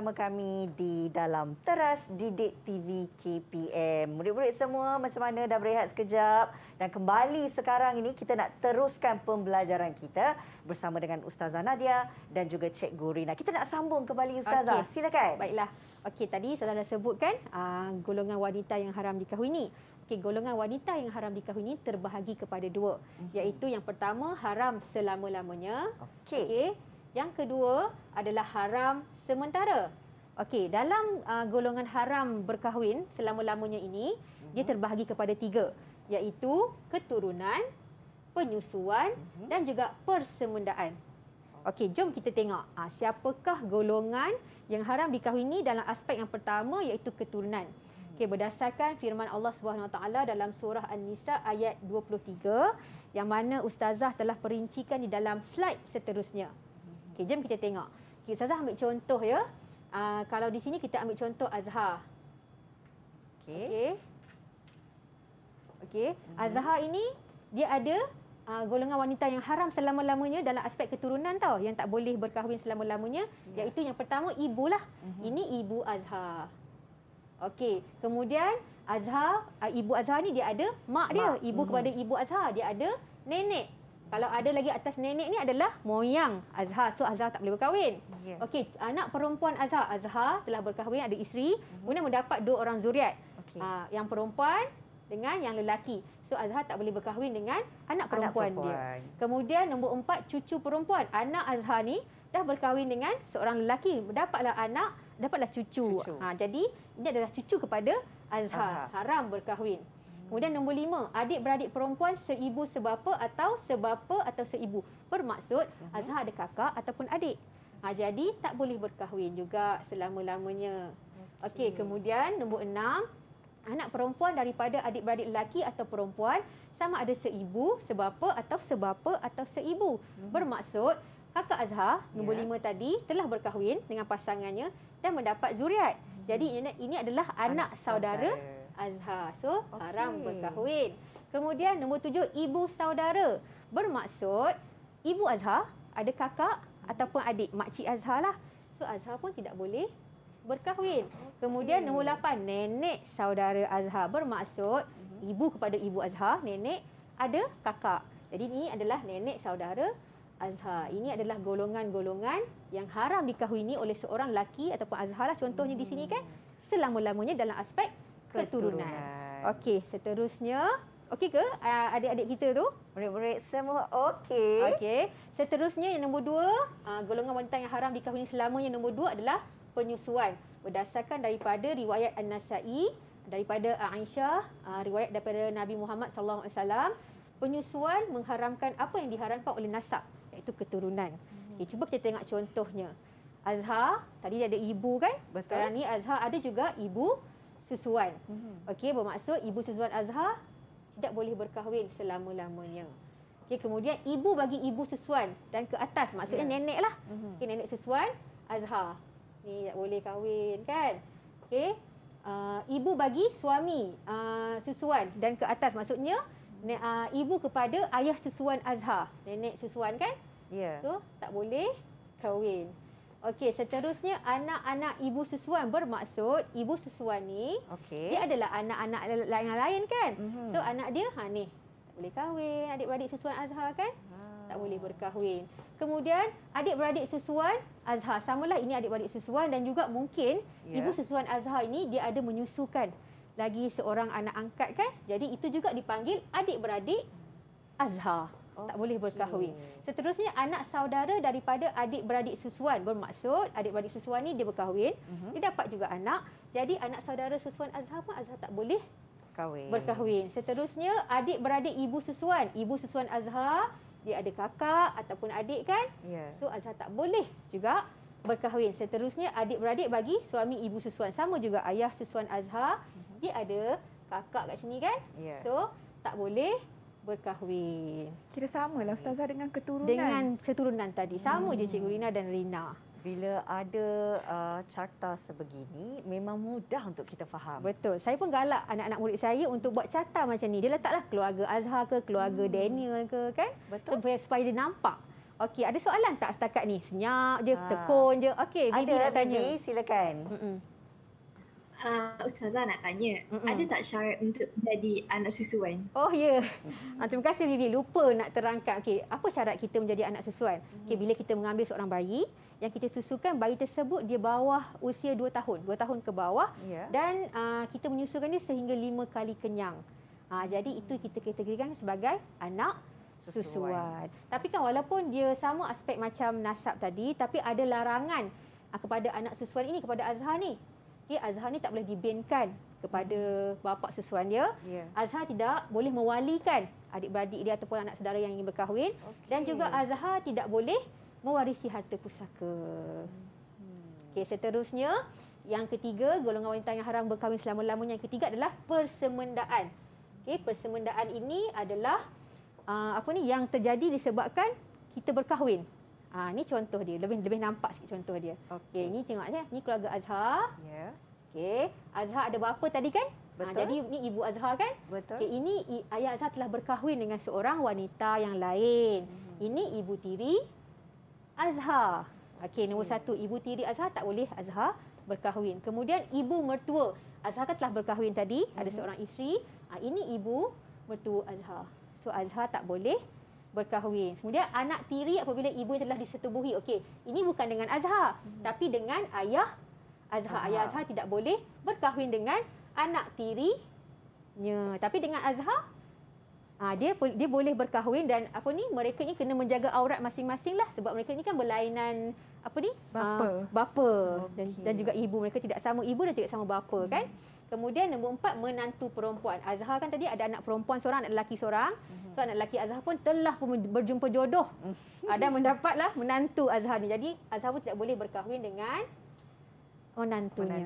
Speaker 3: bersama kami di dalam teras Didik TV KPM. Murid-murid semua macam mana dah berehat sekejap dan kembali sekarang ini kita nak teruskan pembelajaran kita bersama dengan Ustazah Nadia dan juga Cikgu Gurina. Kita nak sambung kembali Ustazah. Okay. Silakan. Baiklah. Okey, tadi saya dah
Speaker 1: sebutkan uh, golongan wanita yang haram dikahwini. Okey, golongan wanita yang haram dikahwini terbahagi kepada dua. Mm-hmm. Iaitu yang pertama haram selama-lamanya. Okey. Okay. Yang kedua adalah haram Sementara, okey, dalam uh, golongan haram berkahwin selama-lamanya ini, mm-hmm. dia terbahagi kepada tiga, iaitu keturunan, penyusuan mm-hmm. dan juga persemundaan. Okey, jom kita tengok uh, siapakah golongan yang haram dikahwini dalam aspek yang pertama iaitu keturunan. Mhm. Okey, berdasarkan firman Allah SWT dalam surah An-Nisa ayat 23 yang mana ustazah telah perincikan di dalam slide seterusnya. Mhm. Okey, jom kita tengok. Okay, Ustazah ambil contoh ya. Uh, kalau di sini kita ambil contoh Azhar. Okey. Okey. Okey, mhm. Azhar ini dia ada uh, golongan wanita yang haram selama-lamanya dalam aspek keturunan tau, yang tak boleh berkahwin selama-lamanya, ya. iaitu yang pertama ibulah. Uh-huh. Mhm. Ini ibu Azhar. Okey, kemudian Azhar, uh, ibu Azhar ni dia ada mak dia, ibu uh-huh. kepada ibu Azhar, dia ada nenek. Kalau ada lagi atas nenek ni adalah moyang Azhar. So Azhar tak boleh berkahwin. Yeah. Okey, anak perempuan Azhar. Azhar telah berkahwin, ada isteri. Mm-hmm. Kemudian mendapat dua orang zuriat. Okay. Uh, ah, yang perempuan dengan yang lelaki. So Azhar tak boleh berkahwin dengan anak perempuan, anak perempuan. dia. Kemudian nombor empat, cucu perempuan. Anak Azhar ni dah berkahwin dengan seorang lelaki. Dapatlah anak, dapatlah cucu. cucu. Ha, jadi ini adalah cucu kepada Azhar. Azhar. Haram berkahwin. Kemudian nombor lima, adik-beradik perempuan seibu sebapa atau sebapa atau seibu. Bermaksud uh Azhar ada kakak ataupun adik. Ha, jadi tak boleh berkahwin juga selama-lamanya. Okey, okay, kemudian nombor enam, anak perempuan daripada adik-beradik lelaki atau perempuan sama ada seibu, sebapa atau sebapa atau seibu. Mhm. Bermaksud kakak Azhar nombor ya. lima yeah. tadi telah berkahwin dengan pasangannya dan mendapat zuriat. Mhm. Jadi ini, ini adalah anak, anak saudara, saudara Azhar. So, okay. haram berkahwin. Kemudian nombor tujuh, ibu saudara. Bermaksud, ibu Azhar ada kakak ataupun adik, makcik Azhar lah. So, Azhar pun tidak boleh berkahwin. Okay. Kemudian nombor lapan, nenek saudara Azhar. Bermaksud, mhm. ibu kepada ibu Azhar, nenek ada kakak. Jadi, ini adalah nenek saudara Azhar. Ini adalah golongan-golongan yang haram dikahwini oleh seorang lelaki ataupun Azhar lah contohnya hmm. di sini kan. Hmm. Selama-lamanya dalam aspek keturunan. Okey, seterusnya. Okey ke ah, adik-adik kita tu? Murid-murid semua okey. Okey. Seterusnya yang nombor dua, ah, golongan wanita yang haram dikahwini selamanya nombor dua adalah penyusuan. Berdasarkan daripada riwayat An-Nasai, daripada ah, Aisyah, uh, riwayat daripada Nabi Muhammad SAW, penyusuan mengharamkan apa yang diharamkan oleh nasab, iaitu keturunan. Hmm. Okay, eh, cuba kita tengok contohnya. Azhar, tadi ada ibu kan? Betul. Sekarang ni Azhar ada juga ibu susuan. Mm-hmm. Okey, bermaksud ibu susuan Azhar tidak boleh berkahwin selama-lamanya. Okey, kemudian ibu bagi ibu susuan dan ke atas maksudnya yeah. Ya. lah. Mm-hmm. Okey, nenek susuan Azhar ni tak boleh kahwin kan? Okey. Uh, ibu bagi suami uh, susuan dan ke atas maksudnya ne, uh, ibu kepada ayah susuan Azhar nenek susuan kan yeah. so tak boleh kahwin Okey, seterusnya anak-anak ibu susuan bermaksud ibu susuan ni okay. dia adalah anak-anak lain lain kan? Mm -hmm. So anak dia ha ni tak boleh kahwin, adik-beradik susuan Azhar kan? Ha. Tak boleh berkahwin. Kemudian adik-beradik susuan Azhar samalah ini adik-beradik susuan dan juga mungkin yeah. ibu susuan Azhar ini dia ada menyusukan lagi seorang anak angkat kan? Jadi itu juga dipanggil adik-beradik Azhar. Okay. Tak boleh berkahwin. Seterusnya anak saudara daripada adik-beradik susuan bermaksud adik-beradik susuan ni dia berkahwin, uh-huh. dia dapat juga anak. Jadi anak saudara susuan Azhar pun Azhar tak boleh kahwin. Berkahwin. Seterusnya adik-beradik ibu susuan, ibu susuan Azhar, dia ada kakak ataupun adik kan? Yeah. So Azhar tak boleh juga berkahwin. Seterusnya adik-beradik bagi suami ibu susuan sama juga ayah susuan Azhar, uh-huh. dia ada kakak kat sini kan? Yeah. So tak boleh berkahwin.
Speaker 2: Kira sama lah ustazah dengan keturunan. Dengan keturunan tadi. Sama hmm. je Cikgu
Speaker 3: Rina dan Rina. Bila ada uh, carta sebegini, memang mudah untuk
Speaker 1: kita faham. Betul. Saya pun galak anak-anak murid saya untuk buat carta macam ni. Dia letaklah keluarga Azhar ke, keluarga hmm. Daniel ke kan? Betul. Supaya, supaya dia nampak. Okey, ada soalan tak setakat ni? Senyap je, ha. tekun je. Okey, Bibi nak tanya. Ada, Bibi.
Speaker 3: Silakan. Mm-mm
Speaker 4: uh,
Speaker 1: Ustazah nak tanya Mm-mm. Ada tak syarat untuk menjadi anak susuan? Oh ya yeah. uh, Terima kasih Vivi Lupa nak terangkan okay, Apa syarat kita menjadi anak susuan? Okay, bila kita mengambil seorang bayi Yang kita susukan Bayi tersebut dia bawah usia 2 tahun 2 tahun ke bawah yeah. Dan uh, kita menyusukan dia sehingga 5 kali kenyang uh, Jadi itu kita kategorikan sebagai anak susuan. susuan Tapi kan walaupun dia sama aspek macam nasab tadi Tapi ada larangan kepada anak susuan ini kepada Azhar ni okey eh, azhar ni tak boleh dibinkan kepada bapa sesuan dia yeah. azhar tidak boleh mewalikan adik-beradik dia ataupun anak saudara yang ingin berkahwin okay. dan juga azhar tidak boleh mewarisi harta pusaka hmm. okey seterusnya yang ketiga golongan wanita yang haram berkahwin selama-lamanya yang ketiga adalah persemendaan Okay, persemendaan ini adalah uh, apa ni yang terjadi disebabkan kita berkahwin Ha, ni contoh dia. Lebih lebih nampak sikit contoh dia. Okey, okay, ni tengok saja. Ni keluarga Azhar. Ya. Yeah. Okey, Azhar ada bapa tadi kan? Ha, Betul. Ha, jadi ni ibu Azhar kan? Betul. Okay, ini ayah Azhar telah berkahwin dengan seorang wanita yang lain. Mm-hmm. Ini ibu tiri Azhar. Okey, nombor okay. satu. Ibu tiri Azhar tak boleh Azhar berkahwin. Kemudian ibu mertua. Azhar kan telah berkahwin tadi. Mm-hmm. Ada hmm. seorang isteri. Ha, ini ibu mertua Azhar. So Azhar tak boleh berkahwin. Kemudian anak tiri apabila ibu yang telah disetubuhi. Okey, ini bukan dengan Azhar, hmm. tapi dengan ayah Azhar. Azhar. Ayah Azhar tidak boleh berkahwin dengan anak tirinya. Tapi dengan Azhar, ah, dia dia boleh berkahwin dan apa ni mereka ini kena menjaga aurat masing-masing lah sebab mereka ini kan berlainan apa ni bapa, ah, bapa. Okay. dan dan juga ibu mereka tidak sama ibu dan tidak sama bapa hmm. kan Kemudian nombor empat, menantu perempuan. Azhar kan tadi ada anak perempuan seorang, anak lelaki seorang. Mhm. So anak lelaki Azhar pun telah pun berjumpa jodoh. Mhm. Dan mendapatlah menantu Azhar ni. Jadi Azhar pun tidak boleh berkahwin dengan menantunya.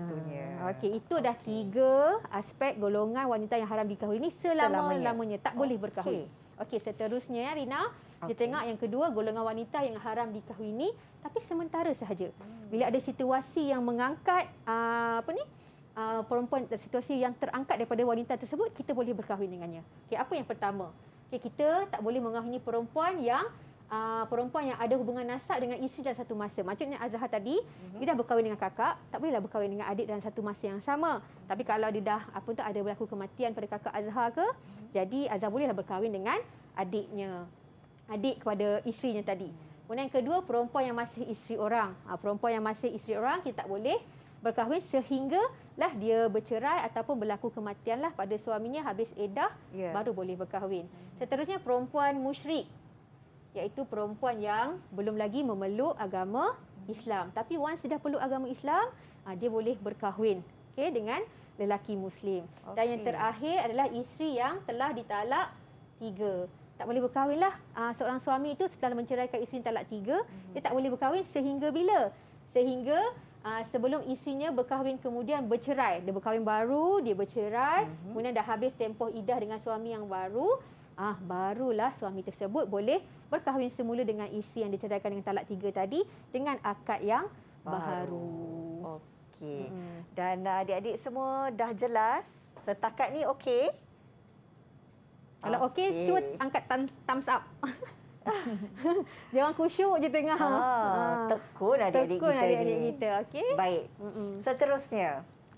Speaker 1: Okey, itu dah tiga aspek golongan wanita yang haram dikahwin ini selama-lamanya. Selamanya. Tak boleh berkahwin. Okey, seterusnya ya Rina, kita okay. tengok yang kedua golongan wanita yang haram dikahwini tapi sementara sahaja. Hmm. Bila ada situasi yang mengangkat uh, apa ni? Uh, perempuan dalam situasi yang terangkat daripada wanita tersebut kita boleh berkahwin dengannya. Okey, apa yang pertama? Okey, kita tak boleh mengahwini perempuan yang uh, perempuan yang ada hubungan nasab dengan isteri dalam satu masa. Macamnya Azhar tadi, uh-huh. dia dah berkahwin dengan kakak, tak bolehlah berkahwin dengan adik dalam satu masa yang sama. Tapi kalau dia dah apa tu ada berlaku kematian pada kakak Azhar ke, uh-huh. jadi Azhar bolehlah berkahwin dengan adiknya. Adik kepada isterinya tadi. Kemudian yang kedua, perempuan yang masih isteri orang. Ha, perempuan yang masih isteri orang, kita tak boleh berkahwin sehingga lah dia bercerai ataupun berlaku kematian lah pada suaminya habis edah yeah. baru boleh berkahwin. Seterusnya perempuan musyrik iaitu perempuan yang belum lagi memeluk agama Islam tapi once dah peluk agama Islam ah, dia boleh berkahwin okay dengan lelaki muslim. Okay. Dan yang terakhir adalah isteri yang telah ditalak tiga. Tak boleh berkahwin lah ah, seorang suami itu setelah menceraikan isteri yang talak tiga mm-hmm. dia tak boleh berkahwin sehingga bila? Sehingga Ah, sebelum isinya berkahwin kemudian bercerai. Dia berkahwin baru, dia bercerai. Uh mhm. -huh. Kemudian dah habis tempoh idah dengan suami yang baru. Ah Barulah suami tersebut boleh berkahwin semula dengan isteri yang diceraikan dengan talak tiga tadi.
Speaker 3: Dengan akad yang baru. baru. Okey. Uh mhm. -huh. Dan ah, adik-adik semua dah jelas. Setakat ni okey? Kalau okey, okay, cuba angkat thumbs up. Jangan orang kusyuk je tengah. Ha, tekun adik-adik kita Tekun adik-adik kita,
Speaker 1: okey. Baik. Mm-mm. Seterusnya.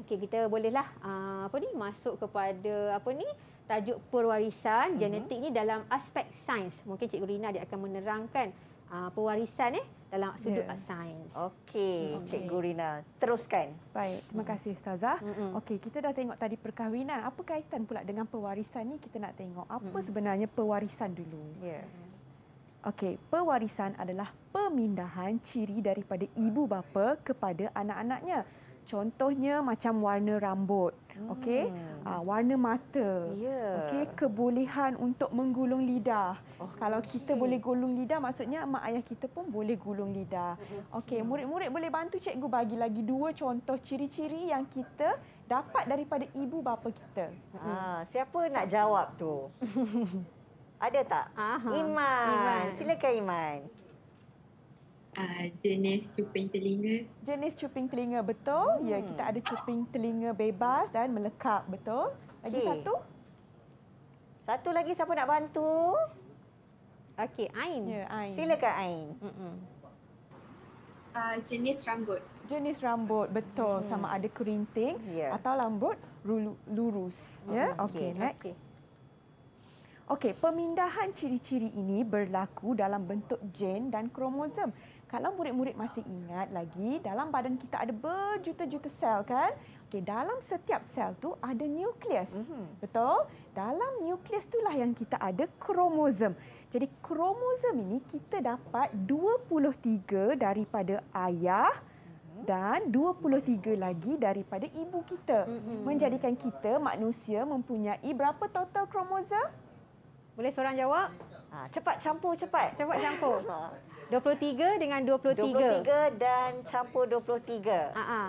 Speaker 1: Okey, kita bolehlah uh, apa ni masuk kepada apa ni tajuk pewarisan mm-hmm. genetik ni dalam aspek sains. Mungkin Cikgu Rina dia akan menerangkan uh, perwarisan eh dalam sudut yeah.
Speaker 3: sains. Okey, okay. Cikgu Rina, teruskan.
Speaker 2: Baik, terima kasih ustazah. Mm-hmm. Okey, kita dah tengok tadi perkahwinan, apa kaitan pula dengan pewarisan ni kita nak tengok. Apa mm-hmm. sebenarnya pewarisan dulu? Ya. Yeah. Okey, pewarisan adalah pemindahan ciri daripada ibu bapa kepada anak-anaknya. Contohnya macam warna rambut, okey, uh, warna mata, yeah. okey, kebolehan untuk menggulung lidah. Okay. Kalau kita boleh gulung lidah, maksudnya mak ayah kita pun boleh gulung lidah. Okey, murid-murid boleh bantu cikgu bagi lagi dua contoh ciri-ciri yang kita dapat daripada ibu bapa kita. Ah,
Speaker 3: siapa nak jawab tu?
Speaker 2: Ada tak? Aha. Iman. Iman. Silakan Iman. Uh, jenis cuping telinga. Jenis cuping telinga betul. Hmm. Ya, kita ada cuping telinga bebas dan melekap betul. Lagi okay. satu. Satu lagi siapa nak bantu? Okey, Ain. Ya, Ain. Silakan Ain. Hmm. Uh, jenis rambut. Jenis rambut betul hmm. sama ada kerinting yeah. atau rambut lurus. Ya? Hmm. Ya, yeah? okey okay, next. Okay. Okey, pemindahan ciri-ciri ini berlaku dalam bentuk gen dan kromosom. Kalau murid-murid masih ingat lagi, dalam badan kita ada berjuta-juta sel kan? Okey, dalam setiap sel tu ada nukleus. Mm-hmm. Betul? Dalam nukleus itulah yang kita ada kromosom. Jadi kromosom ini kita dapat 23 daripada ayah mhm. dan 23 lagi daripada ibu kita. Mhm. Menjadikan kita manusia mempunyai berapa total kromosom? Boleh seorang jawab? Ha, cepat campur cepat. Cepat campur. 23 ha. dengan 23.
Speaker 3: 23 dan campur 23. Ha ah.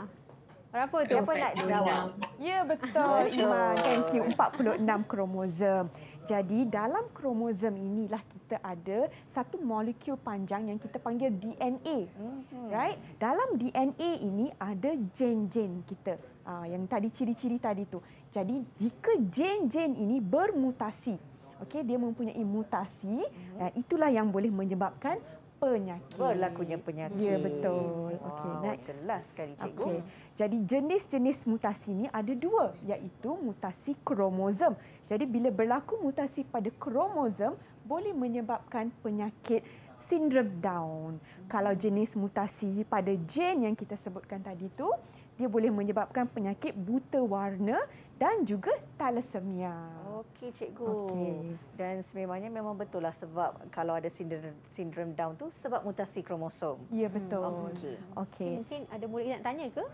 Speaker 3: Berapa tu? Siapa nak jawab?
Speaker 2: Ya betul Iman. Thank you. 46 kromosom. Jadi dalam kromosom inilah kita ada satu molekul panjang yang kita panggil DNA. Mhm. Right? Dalam DNA ini ada gen-gen kita. Ah, yang tadi ciri-ciri tadi tu. Jadi jika gen-gen ini bermutasi, okey dia mempunyai mutasi dan mhm. eh, itulah yang boleh menyebabkan penyakit berlakunya penyakit ya betul okey wow, next jelas sekali cikgu okay. jadi jenis-jenis mutasi ni ada dua iaitu mutasi kromosom jadi bila berlaku mutasi pada kromosom boleh menyebabkan penyakit sindrom down kalau jenis mutasi pada gen yang kita sebutkan tadi tu dia boleh menyebabkan penyakit buta warna dan juga thalassemia.
Speaker 3: Okey cikgu. Okay. Dan sememangnya memang betul lah sebab kalau ada sindrom sindrom down tu sebab mutasi kromosom. Ya betul. Hmm. Okey. Okay.
Speaker 1: Mungkin ada murid nak tanya ke?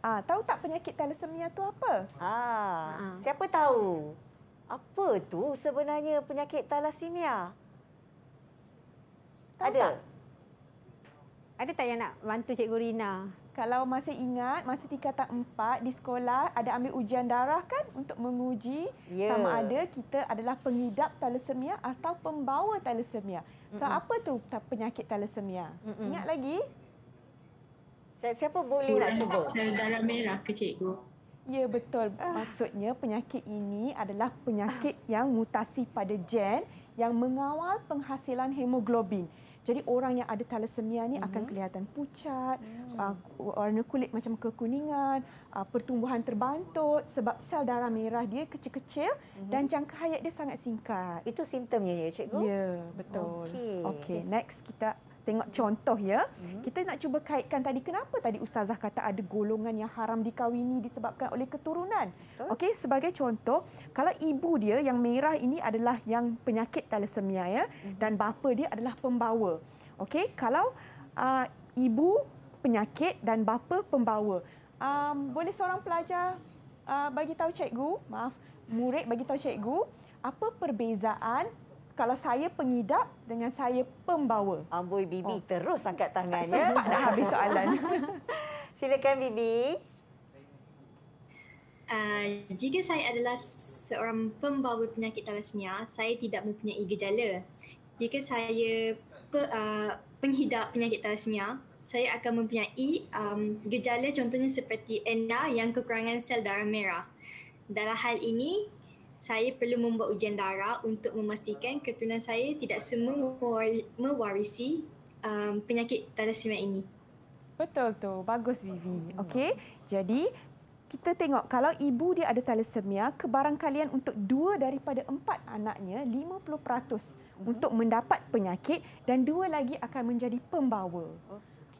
Speaker 3: Ah, tahu tak penyakit thalassemia tu apa? Ah, ah. siapa tahu? Apa tu sebenarnya penyakit thalassemia?
Speaker 2: Tahu ada. Tak? Ada tak yang nak bantu Cikgu Rina? kalau masih ingat masa tingkatan 4 di sekolah ada ambil ujian darah kan untuk menguji yeah. sama ada kita adalah pengidap thalassemia atau pembawa thalassemia. So mm-hmm. apa tu penyakit thalassemia? Mm-hmm. Ingat lagi? Siapa boleh Kurang nak cuba? Sel darah merah ke cikgu? Ya betul. Maksudnya penyakit ini adalah penyakit yang mutasi pada gen yang mengawal penghasilan hemoglobin. Jadi orang yang ada thalassemia ni mm-hmm. akan kelihatan pucat, mm. uh, warna kulit macam kekuningan, uh, pertumbuhan terbantut sebab sel darah merah dia kecil-kecil mm-hmm. dan jangka hayat dia sangat singkat. Itu simptomnya ya cikgu? Ya, yeah, betul. Okey. Okey, next kita tengok contoh ya. Mhm. Kita nak cuba kaitkan tadi kenapa tadi ustazah kata ada golongan yang haram dikawini disebabkan oleh keturunan. Okey, sebagai contoh, kalau ibu dia yang merah ini adalah yang penyakit talasemia ya mhm. dan bapa dia adalah pembawa. Okey, kalau uh, ibu penyakit dan bapa pembawa. Um, boleh seorang pelajar uh, bagi tahu cikgu, maaf, murid bagi tahu cikgu apa perbezaan kalau saya pengidap dengan saya pembawa. Amboi Bibi oh. terus angkat tangannya. Tak sempat ya? habis soalan. Silakan Bibi.
Speaker 4: Uh, jika saya adalah seorang pembawa penyakit talasmia, saya tidak mempunyai gejala. Jika saya pe, uh, penghidap penyakit talasmia, saya akan mempunyai um, gejala contohnya seperti anda yang kekurangan sel darah merah. Dalam hal ini, saya perlu membuat ujian darah untuk memastikan keturunan saya tidak semua mewarisi um, penyakit talasemia ini.
Speaker 2: Betul tu. Bagus Vivi. Okey. Jadi kita tengok kalau ibu dia ada talasemia, kebarangkalian untuk dua daripada empat anaknya 50% untuk mendapat penyakit dan dua lagi akan menjadi pembawa.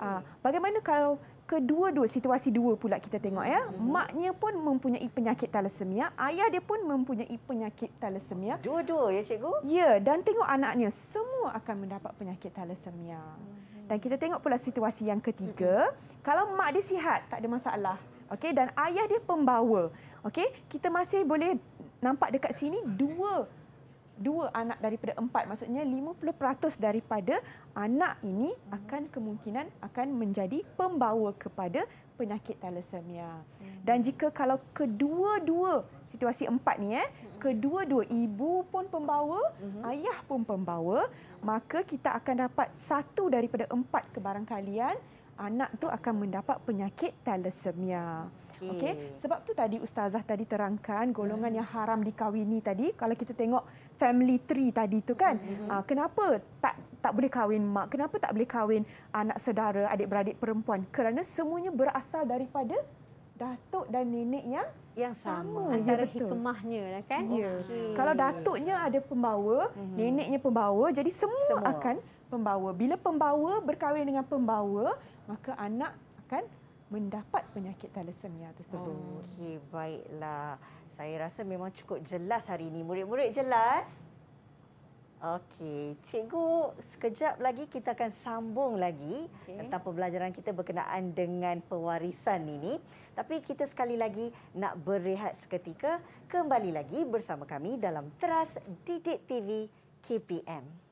Speaker 2: Okay. Ah, bagaimana kalau kedua-dua situasi dua pula kita tengok ya. Hmm. Maknya pun mempunyai penyakit talasemia, ayah dia pun mempunyai penyakit talasemia. Dua-dua ya cikgu? Ya, dan tengok anaknya semua akan mendapat penyakit talasemia. Hmm. Dan kita tengok pula situasi yang ketiga, hmm. kalau mak dia sihat tak ada masalah. Okey dan ayah dia pembawa. Okey, kita masih boleh nampak dekat sini dua dua anak daripada empat maksudnya 50% daripada anak ini akan kemungkinan akan menjadi pembawa kepada penyakit thalassemia. Dan jika kalau kedua-dua situasi empat ni eh, kedua-dua ibu pun pembawa, uh-huh. ayah pun pembawa, maka kita akan dapat satu daripada empat kebarangkalian anak tu akan mendapat penyakit thalassemia. Okey. Okay? Sebab tu tadi ustazah tadi terangkan golongan hmm. yang haram dikahwini tadi kalau kita tengok family tree tadi tu kan uh, kenapa tak tak boleh kahwin mak kenapa tak boleh kahwin anak saudara adik beradik perempuan kerana semuanya berasal daripada datuk dan nenek yang yang sama, sama. antara ya, ya, betul. hikmahnya
Speaker 1: lah kan ya. okay. kalau datuknya
Speaker 2: ada pembawa mm-hmm. neneknya pembawa jadi semua, semua akan pembawa bila pembawa berkahwin dengan pembawa maka anak akan mendapat penyakit thalassemia tersebut okey baiklah
Speaker 3: saya rasa memang cukup jelas hari ini. Murid-murid jelas? Okey, cikgu, sekejap lagi kita akan sambung lagi okay. tentang pembelajaran kita berkenaan dengan pewarisan ini. Tapi kita sekali lagi nak berehat seketika, kembali lagi bersama kami dalam Teras Didik TV KPM.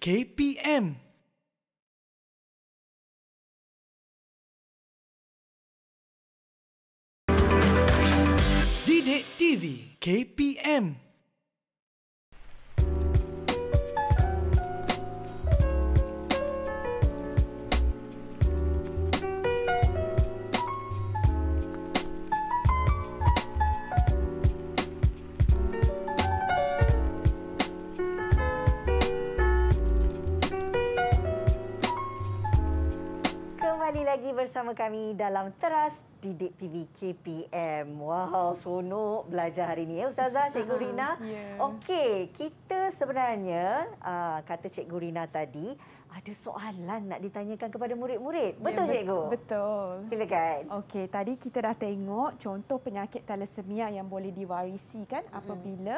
Speaker 6: KPM. Didik TV KPM.
Speaker 3: lagi bersama kami dalam Teras Didik TV KPM. Wow, seronok belajar hari ini ya eh, Ustazah, Cikgu Rina. Yeah. Okey, kita sebenarnya, ah, kata Cikgu Rina tadi,
Speaker 2: ada soalan nak ditanyakan kepada murid-murid. Ya, betul, yeah, Cikgu? Betul. Silakan. Okey, tadi kita dah tengok contoh penyakit thalassemia yang boleh diwarisi kan hmm. apabila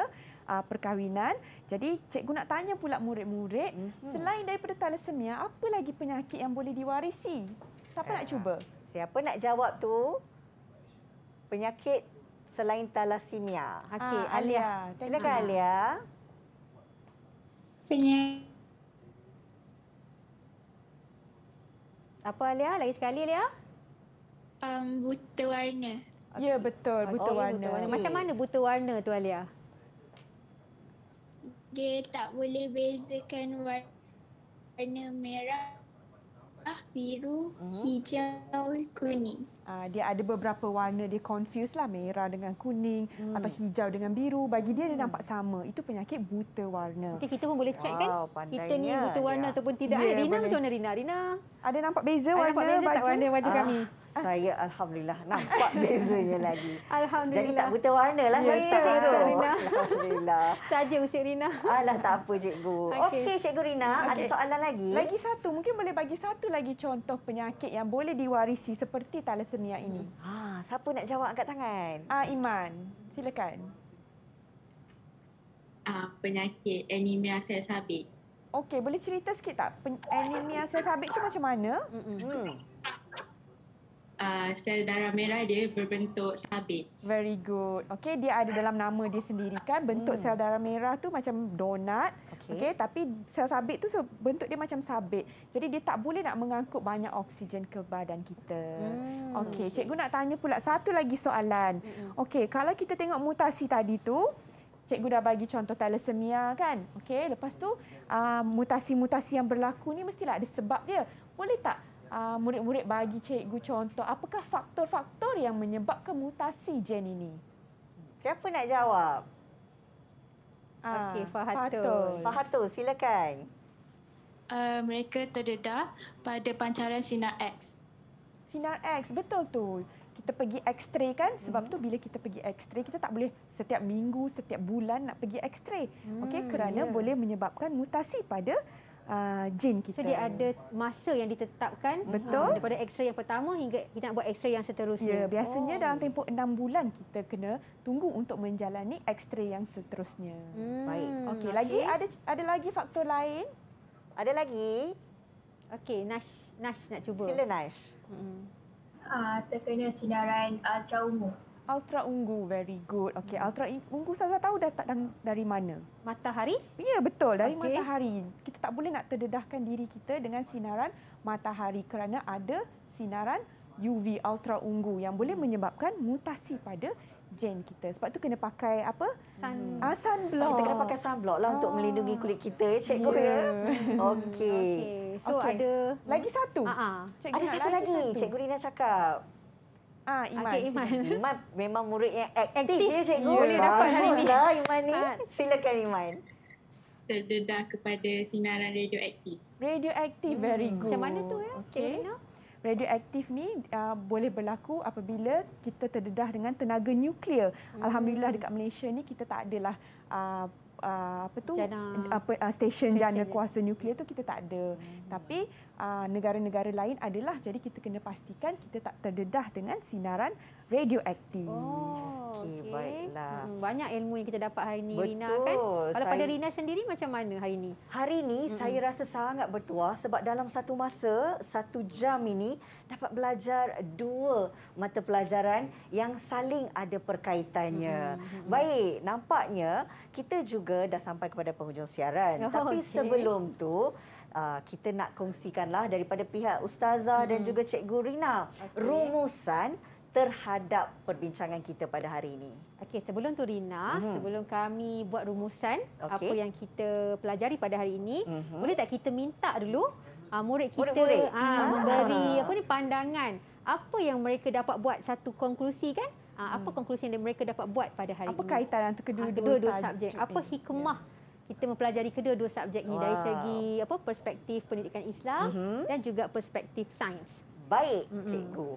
Speaker 2: uh, perkahwinan. Jadi, Cikgu nak tanya pula murid-murid, mm -hmm. selain daripada thalassemia, apa lagi penyakit yang boleh diwarisi? Siapa nak ah. cuba? Siapa nak jawab
Speaker 3: tu? Penyakit selain thalassemia? Okey, ah, Alia. Silakan Alia. Alia. Penyakit.
Speaker 1: Apa Alia? Lagi sekali Alia. Um, buta warna. Okay. Ya, betul. Buta oh, warna. Buta warna. Macam mana buta warna tu Alia?
Speaker 4: Dia tak boleh bezakan warna merah
Speaker 2: merah, biru, uh-huh. hijau, kuning. Uh, dia ada beberapa warna dia confuse lah merah dengan kuning hmm. atau hijau dengan biru. Bagi dia hmm. dia nampak sama. Itu penyakit buta warna. Okay, kita pun boleh check kan? wow, kan? Kita ni buta warna ya. ataupun tidak. Yeah, ya, Rina macam mana Rina? Rina. Ada nampak beza ada warna nampak beza baju? Tak warna baju uh. kami.
Speaker 3: Saya Alhamdulillah nampak bezanya lagi. Alhamdulillah. Jadi tak buta warna lah ya, saya tak, Cikgu. Rina.
Speaker 2: Alhamdulillah. Saja Cik Rina. Alah tak apa Cikgu. Okey okay, Cikgu Rina okay. ada soalan lagi? Lagi satu mungkin boleh bagi satu lagi contoh penyakit yang boleh diwarisi seperti talasemia ini. Ha, siapa nak jawab angkat tangan? Ah Iman, silakan. Ah penyakit anemia sel sabit. Okey, boleh cerita sikit tak? anemia sel sabit tu macam mana? Hmm. Ah,
Speaker 5: sel darah merah dia berbentuk sabit.
Speaker 2: Very good. Okey, dia ada dalam nama dia sendiri kan bentuk hmm. sel darah merah tu macam donat. Okey, okay, tapi sel sabit tu bentuk dia macam sabit. Jadi dia tak boleh nak mengangkut banyak oksigen ke badan kita. Hmm. Okey, okay. cikgu nak tanya pula satu lagi soalan. Hmm. Okey, kalau kita tengok mutasi tadi tu Cikgu dah bagi contoh thalassemia kan? Okay, lepas tu uh, mutasi-mutasi yang berlaku ni mestilah ada sebab dia. Boleh tak uh, murid-murid bagi cikgu contoh apakah faktor-faktor yang menyebabkan mutasi gen ini? Siapa nak jawab?
Speaker 3: Ah, Okey, Fahatul. Fahatul, silakan. Uh,
Speaker 5: mereka terdedah pada pancaran sinar X.
Speaker 2: Sinar X, betul tu. Kita pergi X-ray kan? Sebab hmm. tu bila kita pergi X-ray, kita tak boleh setiap minggu, setiap bulan nak pergi X-ray. Hmm, Okey, kerana yeah. boleh menyebabkan mutasi pada jin uh, kita. So dia ada masa yang ditetapkan Betul. Uh, daripada x-ray yang pertama hingga kita nak buat x-ray yang seterusnya. Ya, biasanya oh. dalam tempoh enam bulan kita kena tunggu untuk menjalani x-ray yang seterusnya. Hmm. Baik. Okey, okay. lagi ada ada lagi faktor lain? Ada lagi? Okey, Nash Nash nak cuba. Sila Nash. Hmm. Ah, terkena sinaran ultraviolet. Ultra Ungu, very good. Okey, hmm. Ultra Ungu saya tahu dah tak dari mana? Matahari? Ya, betul. Dari okay. matahari. Kita tak boleh nak terdedahkan diri kita dengan sinaran matahari kerana ada sinaran UV ultra ungu yang boleh hmm. menyebabkan mutasi pada gen kita. Sebab tu kena pakai apa? Sun. Hmm. Ah, sunblock. Kita kena pakai sunblock lah ah. untuk melindungi kulit kita, eh, cikgu. Yeah. Ya? ya. Okey. Okay.
Speaker 3: So okay. ada... Lagi satu. Uh-huh. Ah, ah. Cikgu ada satu lagi, satu. cikgu Rina cakap. Ah, ah, Iman. Okay, Iman. Iman memang murid yang aktif, aktif. ya cikgu. Yeah. Boleh dapat hari ini. Lah, Iman
Speaker 5: ni.
Speaker 2: Ha.
Speaker 3: Silakan Iman.
Speaker 5: Terdedah kepada sinaran radioaktif.
Speaker 2: Radioaktif, hmm. very good. Macam mana tu ya? Okay. Radioaktif ni uh, boleh berlaku apabila kita terdedah dengan tenaga nuklear. Hmm. Alhamdulillah dekat Malaysia ni kita tak adalah uh, uh, apa tu? Jana. Apa uh, stesen jana kuasa nuklear tu kita tak ada. Hmm. Tapi Ah, negara-negara lain adalah jadi kita kena pastikan kita tak terdedah dengan sinaran radioaktif. Oh, okey, okay. baiklah. Hmm, banyak ilmu yang kita dapat hari
Speaker 1: ini
Speaker 3: Betul, Rina kan. Kalau saya... pada Rina sendiri macam mana hari ini? Hari ini hmm. saya rasa sangat bertuah sebab dalam satu masa, satu jam ini dapat belajar dua mata pelajaran yang saling ada perkaitannya. Hmm. Baik, nampaknya kita juga dah sampai kepada penghujung siaran. Oh, Tapi okay. sebelum tu uh, kita nak kongsikanlah daripada pihak ustazah hmm. dan juga cikgu Rina okay. rumusan terhadap perbincangan kita pada hari ini. Okey, sebelum tu Rina, hmm. sebelum
Speaker 1: kami buat rumusan okay. apa yang kita pelajari pada hari ini, hmm. boleh tak kita minta dulu uh, murid kita murid, murid. Uh, ah, ha. memberi apa ni pandangan apa yang mereka dapat buat satu konklusi kan? Uh, apa hmm. konklusi yang mereka dapat buat pada hari apa ini? Apa kaitan antara kedua-dua subjek? Apa ya. hikmah yeah kita mempelajari kedua-dua subjek ni dari segi apa perspektif
Speaker 3: pendidikan Islam mm-hmm. dan juga perspektif sains. Baik, mm-hmm. cikgu.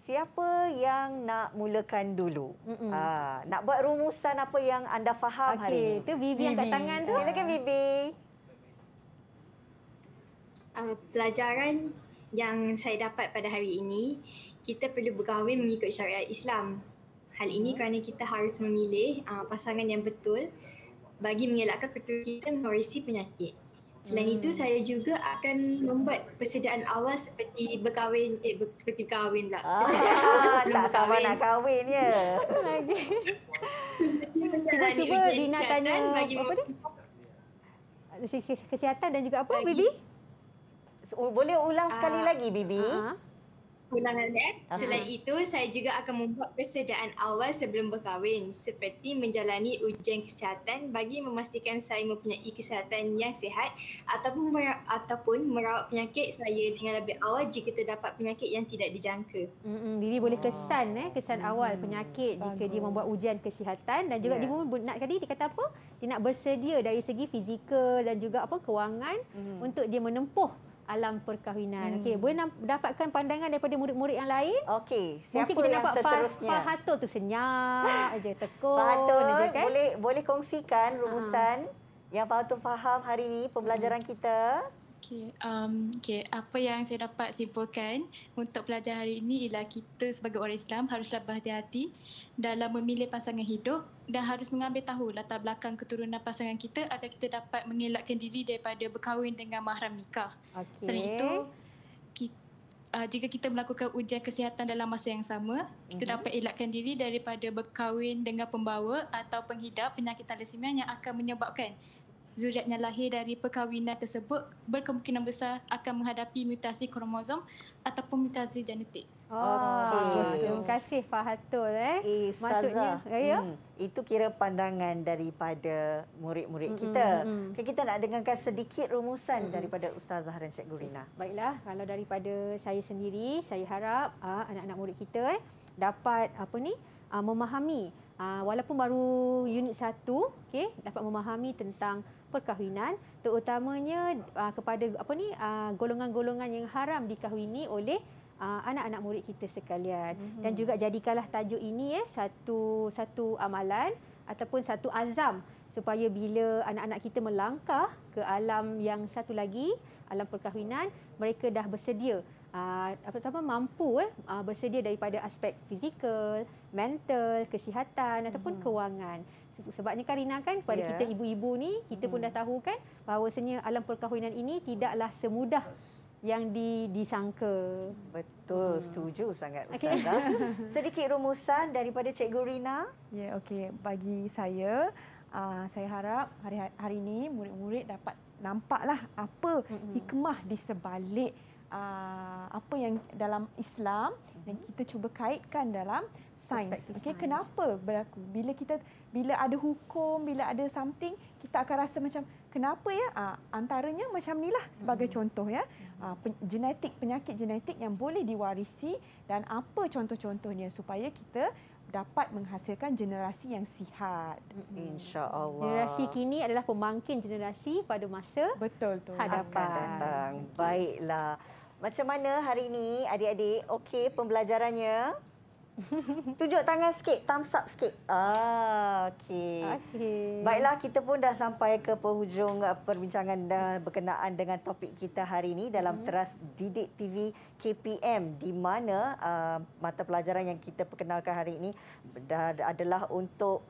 Speaker 3: Siapa yang nak mulakan dulu? Mm-hmm. Ha, nak buat rumusan apa yang anda faham okay. hari ini? Itu tu Bibi, yang kat tangan tu. Silakan Bibi.
Speaker 4: Uh, ah, pelajaran yang saya dapat pada hari ini, kita perlu berkahwin mengikut syariat Islam. Hal ini mhm. kerana kita harus memilih uh, pasangan yang betul bagi mengelakkan ketua kita mewarisi penyakit. Selain hmm. itu saya juga akan membuat persediaan awal seperti berkahwin eh seperti berkahwin lah. ah,
Speaker 3: tak sabar nak kahwin ya. Cuba cuba Dina
Speaker 1: tanya kan, apa dia? Kesihatan dan juga apa bagi. Bibi?
Speaker 3: Boleh ulang sekali uh, lagi Bibi? Uh-huh
Speaker 1: kewenangan eh.
Speaker 4: Uh-huh. Selain itu, saya juga akan membuat persediaan awal sebelum berkahwin seperti menjalani ujian kesihatan bagi memastikan saya mempunyai kesihatan yang sihat ataupun mera- ataupun merawat penyakit saya dengan lebih awal jika terdapat penyakit yang tidak dijangka.
Speaker 1: Mm-hmm. Jadi boleh ah. kesan eh, kesan mm-hmm. awal penyakit Bagus. jika dia membuat ujian kesihatan dan juga yeah. dia nak tadi dia kata apa? Dia nak bersedia dari segi fizikal dan juga apa kewangan mm-hmm. untuk dia menempuh alam perkahwinan. Hmm. Okey, boleh dapatkan pandangan daripada murid-murid yang lain? Okey, siapa Mungkin kita yang nampak seterusnya? Fah
Speaker 3: Fahato tu senyap aja tekuk. Fahato kan? Boleh boleh kongsikan ah. rumusan ha. yang Fahato faham hari ini pembelajaran hmm. kita? Okay.
Speaker 5: Um, okay, apa yang saya dapat simpulkan untuk pelajar hari ini ialah kita sebagai orang Islam haruslah berhati-hati dalam memilih pasangan hidup dan harus mengambil tahu latar belakang keturunan pasangan kita agar kita dapat mengelakkan diri daripada berkahwin dengan mahram nikah.
Speaker 1: Okay. Selain itu,
Speaker 5: kita, uh, jika kita melakukan ujian kesihatan dalam masa yang sama, mm-hmm. kita mhm. dapat elakkan diri daripada berkahwin dengan pembawa atau penghidap penyakit talasimian yang akan menyebabkan zuriat yang lahir dari perkahwinan tersebut berkemungkinan besar akan menghadapi mutasi kromosom ataupun mutasi genetik. Oh,
Speaker 3: ah, ah, okay. terima kasih Fahatul eh. Eh, Ustazah, maksudnya, ya, ya. hmm, Itu kira pandangan daripada murid-murid mm-hmm. kita. Okay, kita nak dengarkan sedikit rumusan hmm daripada Ustazah dan Cikgu Rina.
Speaker 1: Baiklah, kalau daripada saya sendiri, saya harap ah, anak-anak murid kita eh dapat apa ni? memahami walaupun baru unit satu, okay? dapat memahami tentang perkahwinan terutamanya uh, kepada apa ni ah, golongan-golongan yang haram dikahwini oleh ah, anak-anak murid kita sekalian mm-hmm. dan juga jadikanlah tajuk ini eh satu satu amalan ataupun satu azam supaya bila anak-anak kita melangkah ke alam yang satu lagi alam perkahwinan mereka dah bersedia apa uh, mampu eh bersedia daripada aspek fizikal, mental, kesihatan mm-hmm. ataupun mhm. kewangan sebabnya kan Rina kan kepada yeah. kita ibu-ibu ni kita hmm. pun dah tahu kan bahawa senyap alam perkahwinan ini tidaklah semudah
Speaker 3: yang di, disangka. Betul, hmm. setuju sangat Ustazah. Okay.
Speaker 2: Sedikit rumusan daripada Cikgu Rina. Ya, yeah, okey. Bagi saya, uh, saya harap hari hari ini murid-murid dapat nampaklah apa mm-hmm. hikmah di sebalik uh, apa yang dalam Islam mm-hmm. yang kita cuba kaitkan dalam sains. Okey, kenapa berlaku? Bila kita bila ada hukum, bila ada something, kita akan rasa macam kenapa ya? Ha, antaranya macam ni lah sebagai hmm contoh ya. Ha, pen, genetik penyakit genetik yang boleh diwarisi dan apa contoh-contohnya supaya kita dapat menghasilkan generasi yang sihat. Hmm. Hmm,
Speaker 3: Insya-Allah. Generasi kini
Speaker 2: adalah pemangkin generasi pada masa Betul tu. Hadapan.
Speaker 3: Akan Baiklah. Macam mana hari ini adik-adik? Okey pembelajarannya? Tunjuk tangan sikit, thumbs up sikit. Ah, okey. Okay. Baiklah, kita pun dah sampai ke penghujung uh, perbincangan dan berkenaan dengan topik kita hari ini dalam hmm teras Didik TV KPM di mana uh, mata pelajaran yang kita perkenalkan hari ini dah, adalah untuk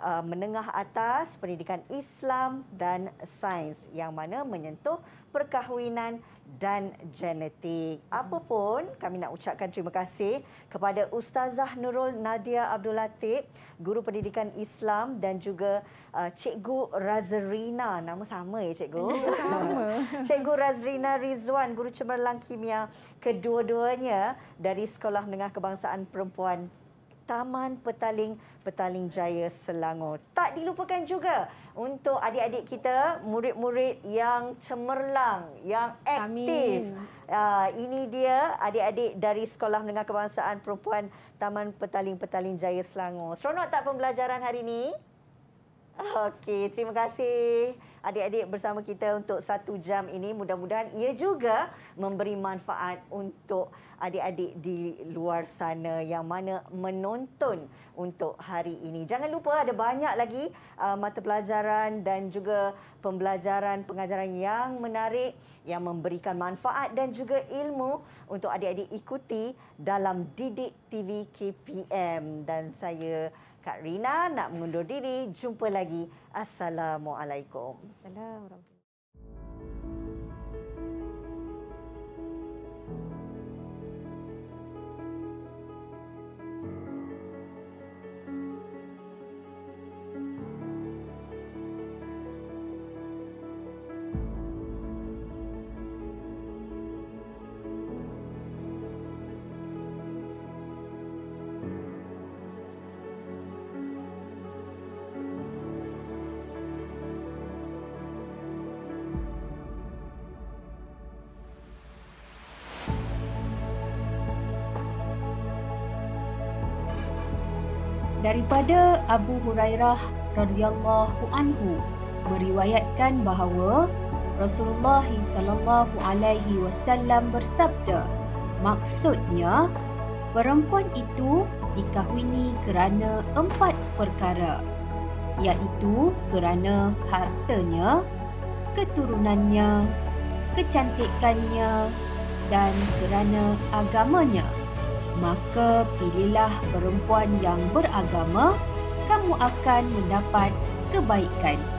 Speaker 3: uh, menengah atas pendidikan Islam dan sains yang mana menyentuh perkahwinan dan genetik. Apapun, kami nak ucapkan terima kasih kepada Ustazah Nurul Nadia Abdul Latif, Guru Pendidikan Islam dan juga uh, Cikgu Razrina. Nama sama ya, Cikgu? Sama. Cikgu Razrina Rizwan, Guru Cemerlang Kimia kedua-duanya dari Sekolah Menengah Kebangsaan Perempuan Taman Petaling Petaling Jaya Selangor. Tak dilupakan juga untuk adik-adik kita, murid-murid yang cemerlang, yang aktif. Uh, ini dia adik-adik dari Sekolah Menengah Kebangsaan Perempuan Taman Petaling-Petaling Jaya Selangor. Seronok tak pembelajaran hari ini? Okey, terima kasih adik-adik bersama kita untuk satu jam ini. Mudah-mudahan ia juga memberi manfaat untuk adik-adik di luar sana yang mana menonton untuk hari ini. Jangan lupa ada banyak lagi uh, mata pelajaran dan juga pembelajaran pengajaran yang menarik yang memberikan manfaat dan juga ilmu untuk adik-adik ikuti dalam Didik TV KPM dan saya Kak Rina nak mengundur diri. Jumpa lagi. Assalamualaikum. Assalamualaikum.
Speaker 1: daripada Abu Hurairah radhiyallahu anhu meriwayatkan bahawa Rasulullah sallallahu alaihi wasallam bersabda maksudnya perempuan itu dikahwini kerana empat perkara iaitu kerana hartanya keturunannya kecantikannya dan kerana agamanya maka pilihlah perempuan yang beragama, kamu akan mendapat kebaikan.